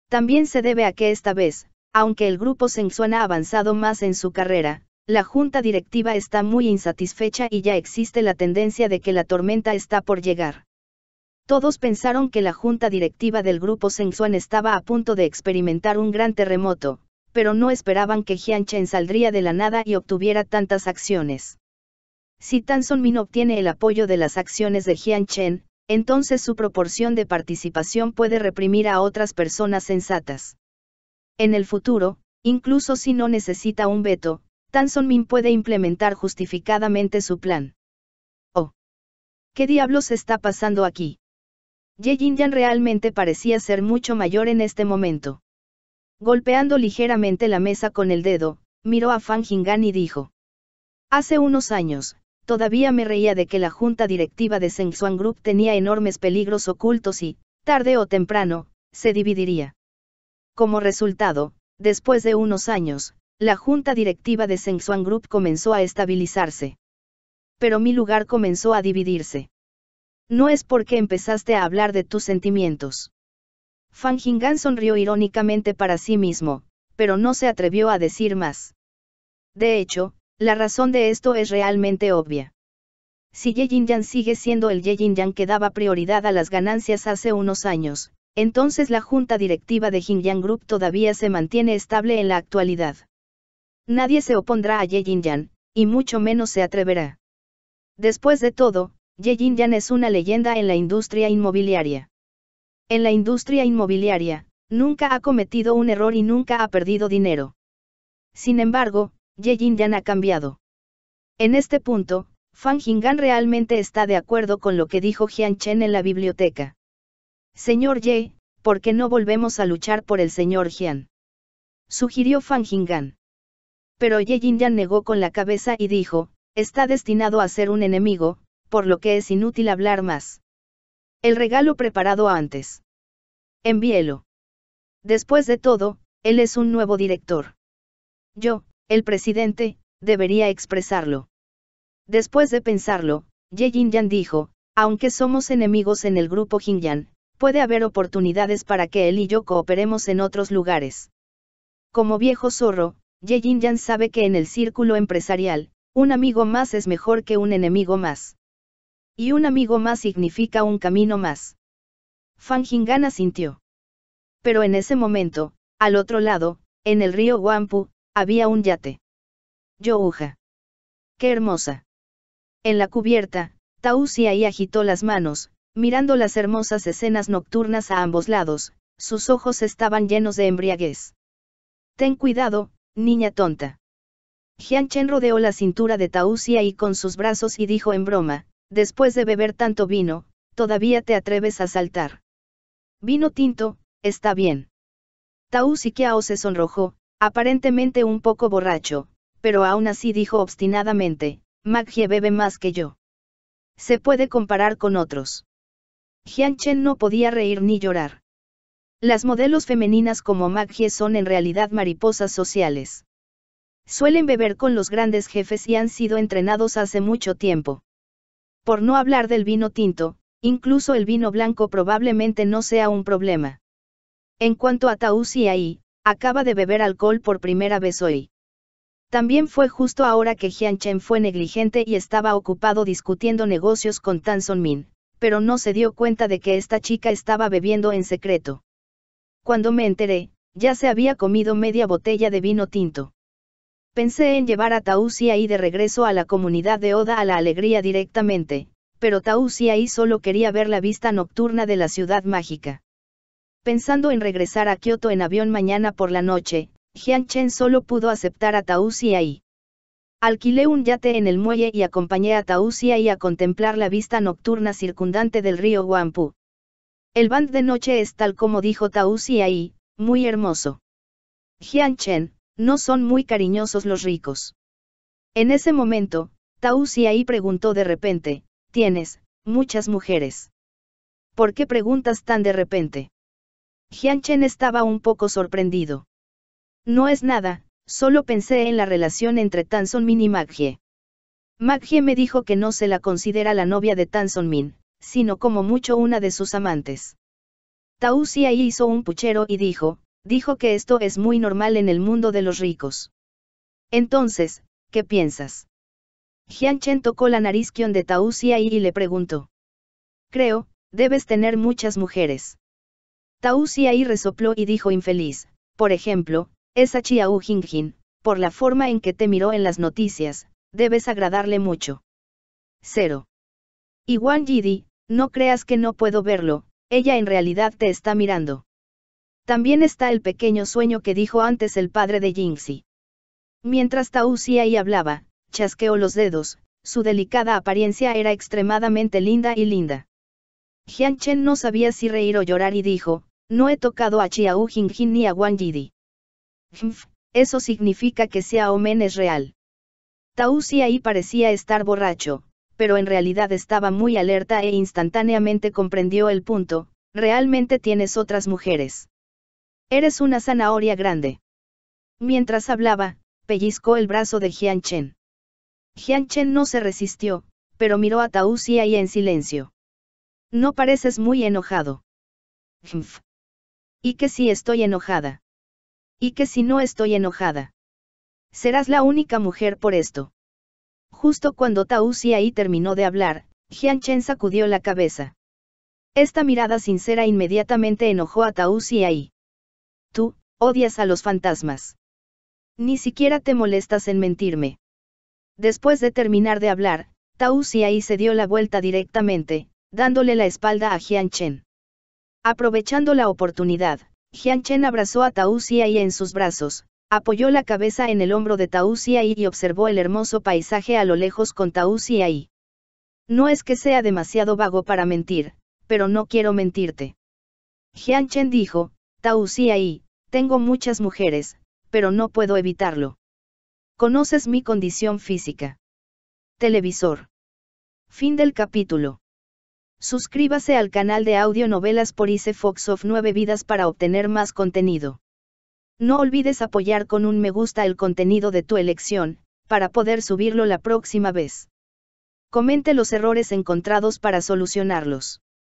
También se debe a que esta vez, aunque el grupo Sengsuan ha avanzado más en su carrera, la junta directiva está muy insatisfecha y ya existe la tendencia de que la tormenta está por llegar. Todos pensaron que la junta directiva del grupo Sengsuan estaba a punto de experimentar un gran terremoto, pero no esperaban que Jian Chen saldría de la nada y obtuviera tantas acciones. Si Tan Son Min obtiene el apoyo de las acciones de Jian Chen, entonces su proporción de participación puede reprimir a otras personas sensatas. En el futuro, incluso si no necesita un veto, Tan Son Min puede implementar justificadamente su plan. Oh. ¿Qué diablos está pasando aquí? Ye Yan realmente parecía ser mucho mayor en este momento. Golpeando ligeramente la mesa con el dedo, miró a Fan Jingan y dijo. Hace unos años, todavía me reía de que la junta directiva de Sengsuan Group tenía enormes peligros ocultos y, tarde o temprano, se dividiría. Como resultado, después de unos años, la junta directiva de Sengsuan Group comenzó a estabilizarse. Pero mi lugar comenzó a dividirse. No es porque empezaste a hablar de tus sentimientos. Fan Jingan sonrió irónicamente para sí mismo, pero no se atrevió a decir más. De hecho, la razón de esto es realmente obvia. Si Ye Jin Yang sigue siendo el Ye Jin Yang que daba prioridad a las ganancias hace unos años, entonces la junta directiva de Jingyang Group todavía se mantiene estable en la actualidad. Nadie se opondrá a Ye Yang, y mucho menos se atreverá. Después de todo, Ye Yan es una leyenda en la industria inmobiliaria. En la industria inmobiliaria, nunca ha cometido un error y nunca ha perdido dinero. Sin embargo, Ye Jin ha cambiado. En este punto, Fan Jingan realmente está de acuerdo con lo que dijo Jian Chen en la biblioteca. Señor Ye, ¿por qué no volvemos a luchar por el señor Jian? Sugirió Fan Jingan. Pero Ye Jin negó con la cabeza y dijo, está destinado a ser un enemigo, por lo que es inútil hablar más. El regalo preparado antes. Envíelo. Después de todo, él es un nuevo director. Yo, el presidente, debería expresarlo. Después de pensarlo, Ye Jin-yan dijo, aunque somos enemigos en el grupo Jin-yan, puede haber oportunidades para que él y yo cooperemos en otros lugares. Como viejo zorro, Ye Jin-yan sabe que en el círculo empresarial, un amigo más es mejor que un enemigo más. Y un amigo más significa un camino más. Fan Jingan asintió. Pero en ese momento, al otro lado, en el río Guampu, había un yate. Youja. ¡Qué hermosa! En la cubierta, Tausi ahí agitó las manos, mirando las hermosas escenas nocturnas a ambos lados, sus ojos estaban llenos de embriaguez. Ten cuidado, niña tonta. Jian Chen rodeó la cintura de Tausia y con sus brazos y dijo en broma, después de beber tanto vino, todavía te atreves a saltar. Vino tinto, está bien. Tausi Kiao se sonrojó, Aparentemente un poco borracho, pero aún así dijo obstinadamente, Maggie bebe más que yo. Se puede comparar con otros. Jian Chen no podía reír ni llorar. Las modelos femeninas como Maggie son en realidad mariposas sociales. Suelen beber con los grandes jefes y han sido entrenados hace mucho tiempo. Por no hablar del vino tinto, incluso el vino blanco probablemente no sea un problema. En cuanto a Tausi ahí, Acaba de beber alcohol por primera vez hoy. También fue justo ahora que Jianchen Chen fue negligente y estaba ocupado discutiendo negocios con Tan Son Min, pero no se dio cuenta de que esta chica estaba bebiendo en secreto. Cuando me enteré, ya se había comido media botella de vino tinto. Pensé en llevar a Tao y de regreso a la comunidad de Oda a la alegría directamente, pero Tao Xiaí solo quería ver la vista nocturna de la ciudad mágica. Pensando en regresar a Kioto en avión mañana por la noche, Jianchen solo pudo aceptar a Tausi ahí. Alquilé un yate en el muelle y acompañé a Tausi ahí a contemplar la vista nocturna circundante del río Guampu. El band de noche es tal como dijo Tausi ahí, muy hermoso. Jian no son muy cariñosos los ricos. En ese momento, Tausi ahí preguntó de repente, tienes, muchas mujeres. ¿Por qué preguntas tan de repente? Jianchen estaba un poco sorprendido. No es nada, solo pensé en la relación entre Tan Son Min y Maggie. Maggie me dijo que no se la considera la novia de Tan Son Min, sino como mucho una de sus amantes. Tao hizo un puchero y dijo, dijo que esto es muy normal en el mundo de los ricos. Entonces, ¿qué piensas? Jian tocó la nariz de Tao y le preguntó. Creo, debes tener muchas mujeres. Tao ahí resopló y dijo infeliz, por ejemplo, esa Chiao Jingjin, por la forma en que te miró en las noticias, debes agradarle mucho. 0. Y Wang Yidi, no creas que no puedo verlo, ella en realidad te está mirando. También está el pequeño sueño que dijo antes el padre de Jingxi. Mientras Tao ahí hablaba, chasqueó los dedos, su delicada apariencia era extremadamente linda y linda. Jian Chen no sabía si reír o llorar y dijo, no he tocado a Chiao Jingjin ni a Wang Yidi. eso significa que Sea Men es real. Tao Si parecía estar borracho, pero en realidad estaba muy alerta e instantáneamente comprendió el punto, realmente tienes otras mujeres. Eres una zanahoria grande. Mientras hablaba, pellizcó el brazo de Jian Chen. Chen no se resistió, pero miró a Tao en silencio. No pareces muy enojado. Y que si estoy enojada. Y que si no estoy enojada. Serás la única mujer por esto. Justo cuando Tao ahí terminó de hablar, Jian Chen sacudió la cabeza. Esta mirada sincera inmediatamente enojó a Tao ahí. Tú, odias a los fantasmas. Ni siquiera te molestas en mentirme. Después de terminar de hablar, Tao ahí se dio la vuelta directamente, dándole la espalda a Jian Chen. Aprovechando la oportunidad, Jian abrazó a Tao y, en sus brazos, apoyó la cabeza en el hombro de Tao y observó el hermoso paisaje a lo lejos con Tao Xiaoyi. No es que sea demasiado vago para mentir, pero no quiero mentirte. Jian dijo, Tao Xiaoyi, tengo muchas mujeres, pero no puedo evitarlo. Conoces mi condición física. Televisor. Fin del capítulo suscríbase al canal de audio novelas por ICE Fox of 9 Vidas para obtener más contenido. No olvides apoyar con un me gusta el contenido de tu elección, para poder subirlo la próxima vez. Comente los errores encontrados para solucionarlos.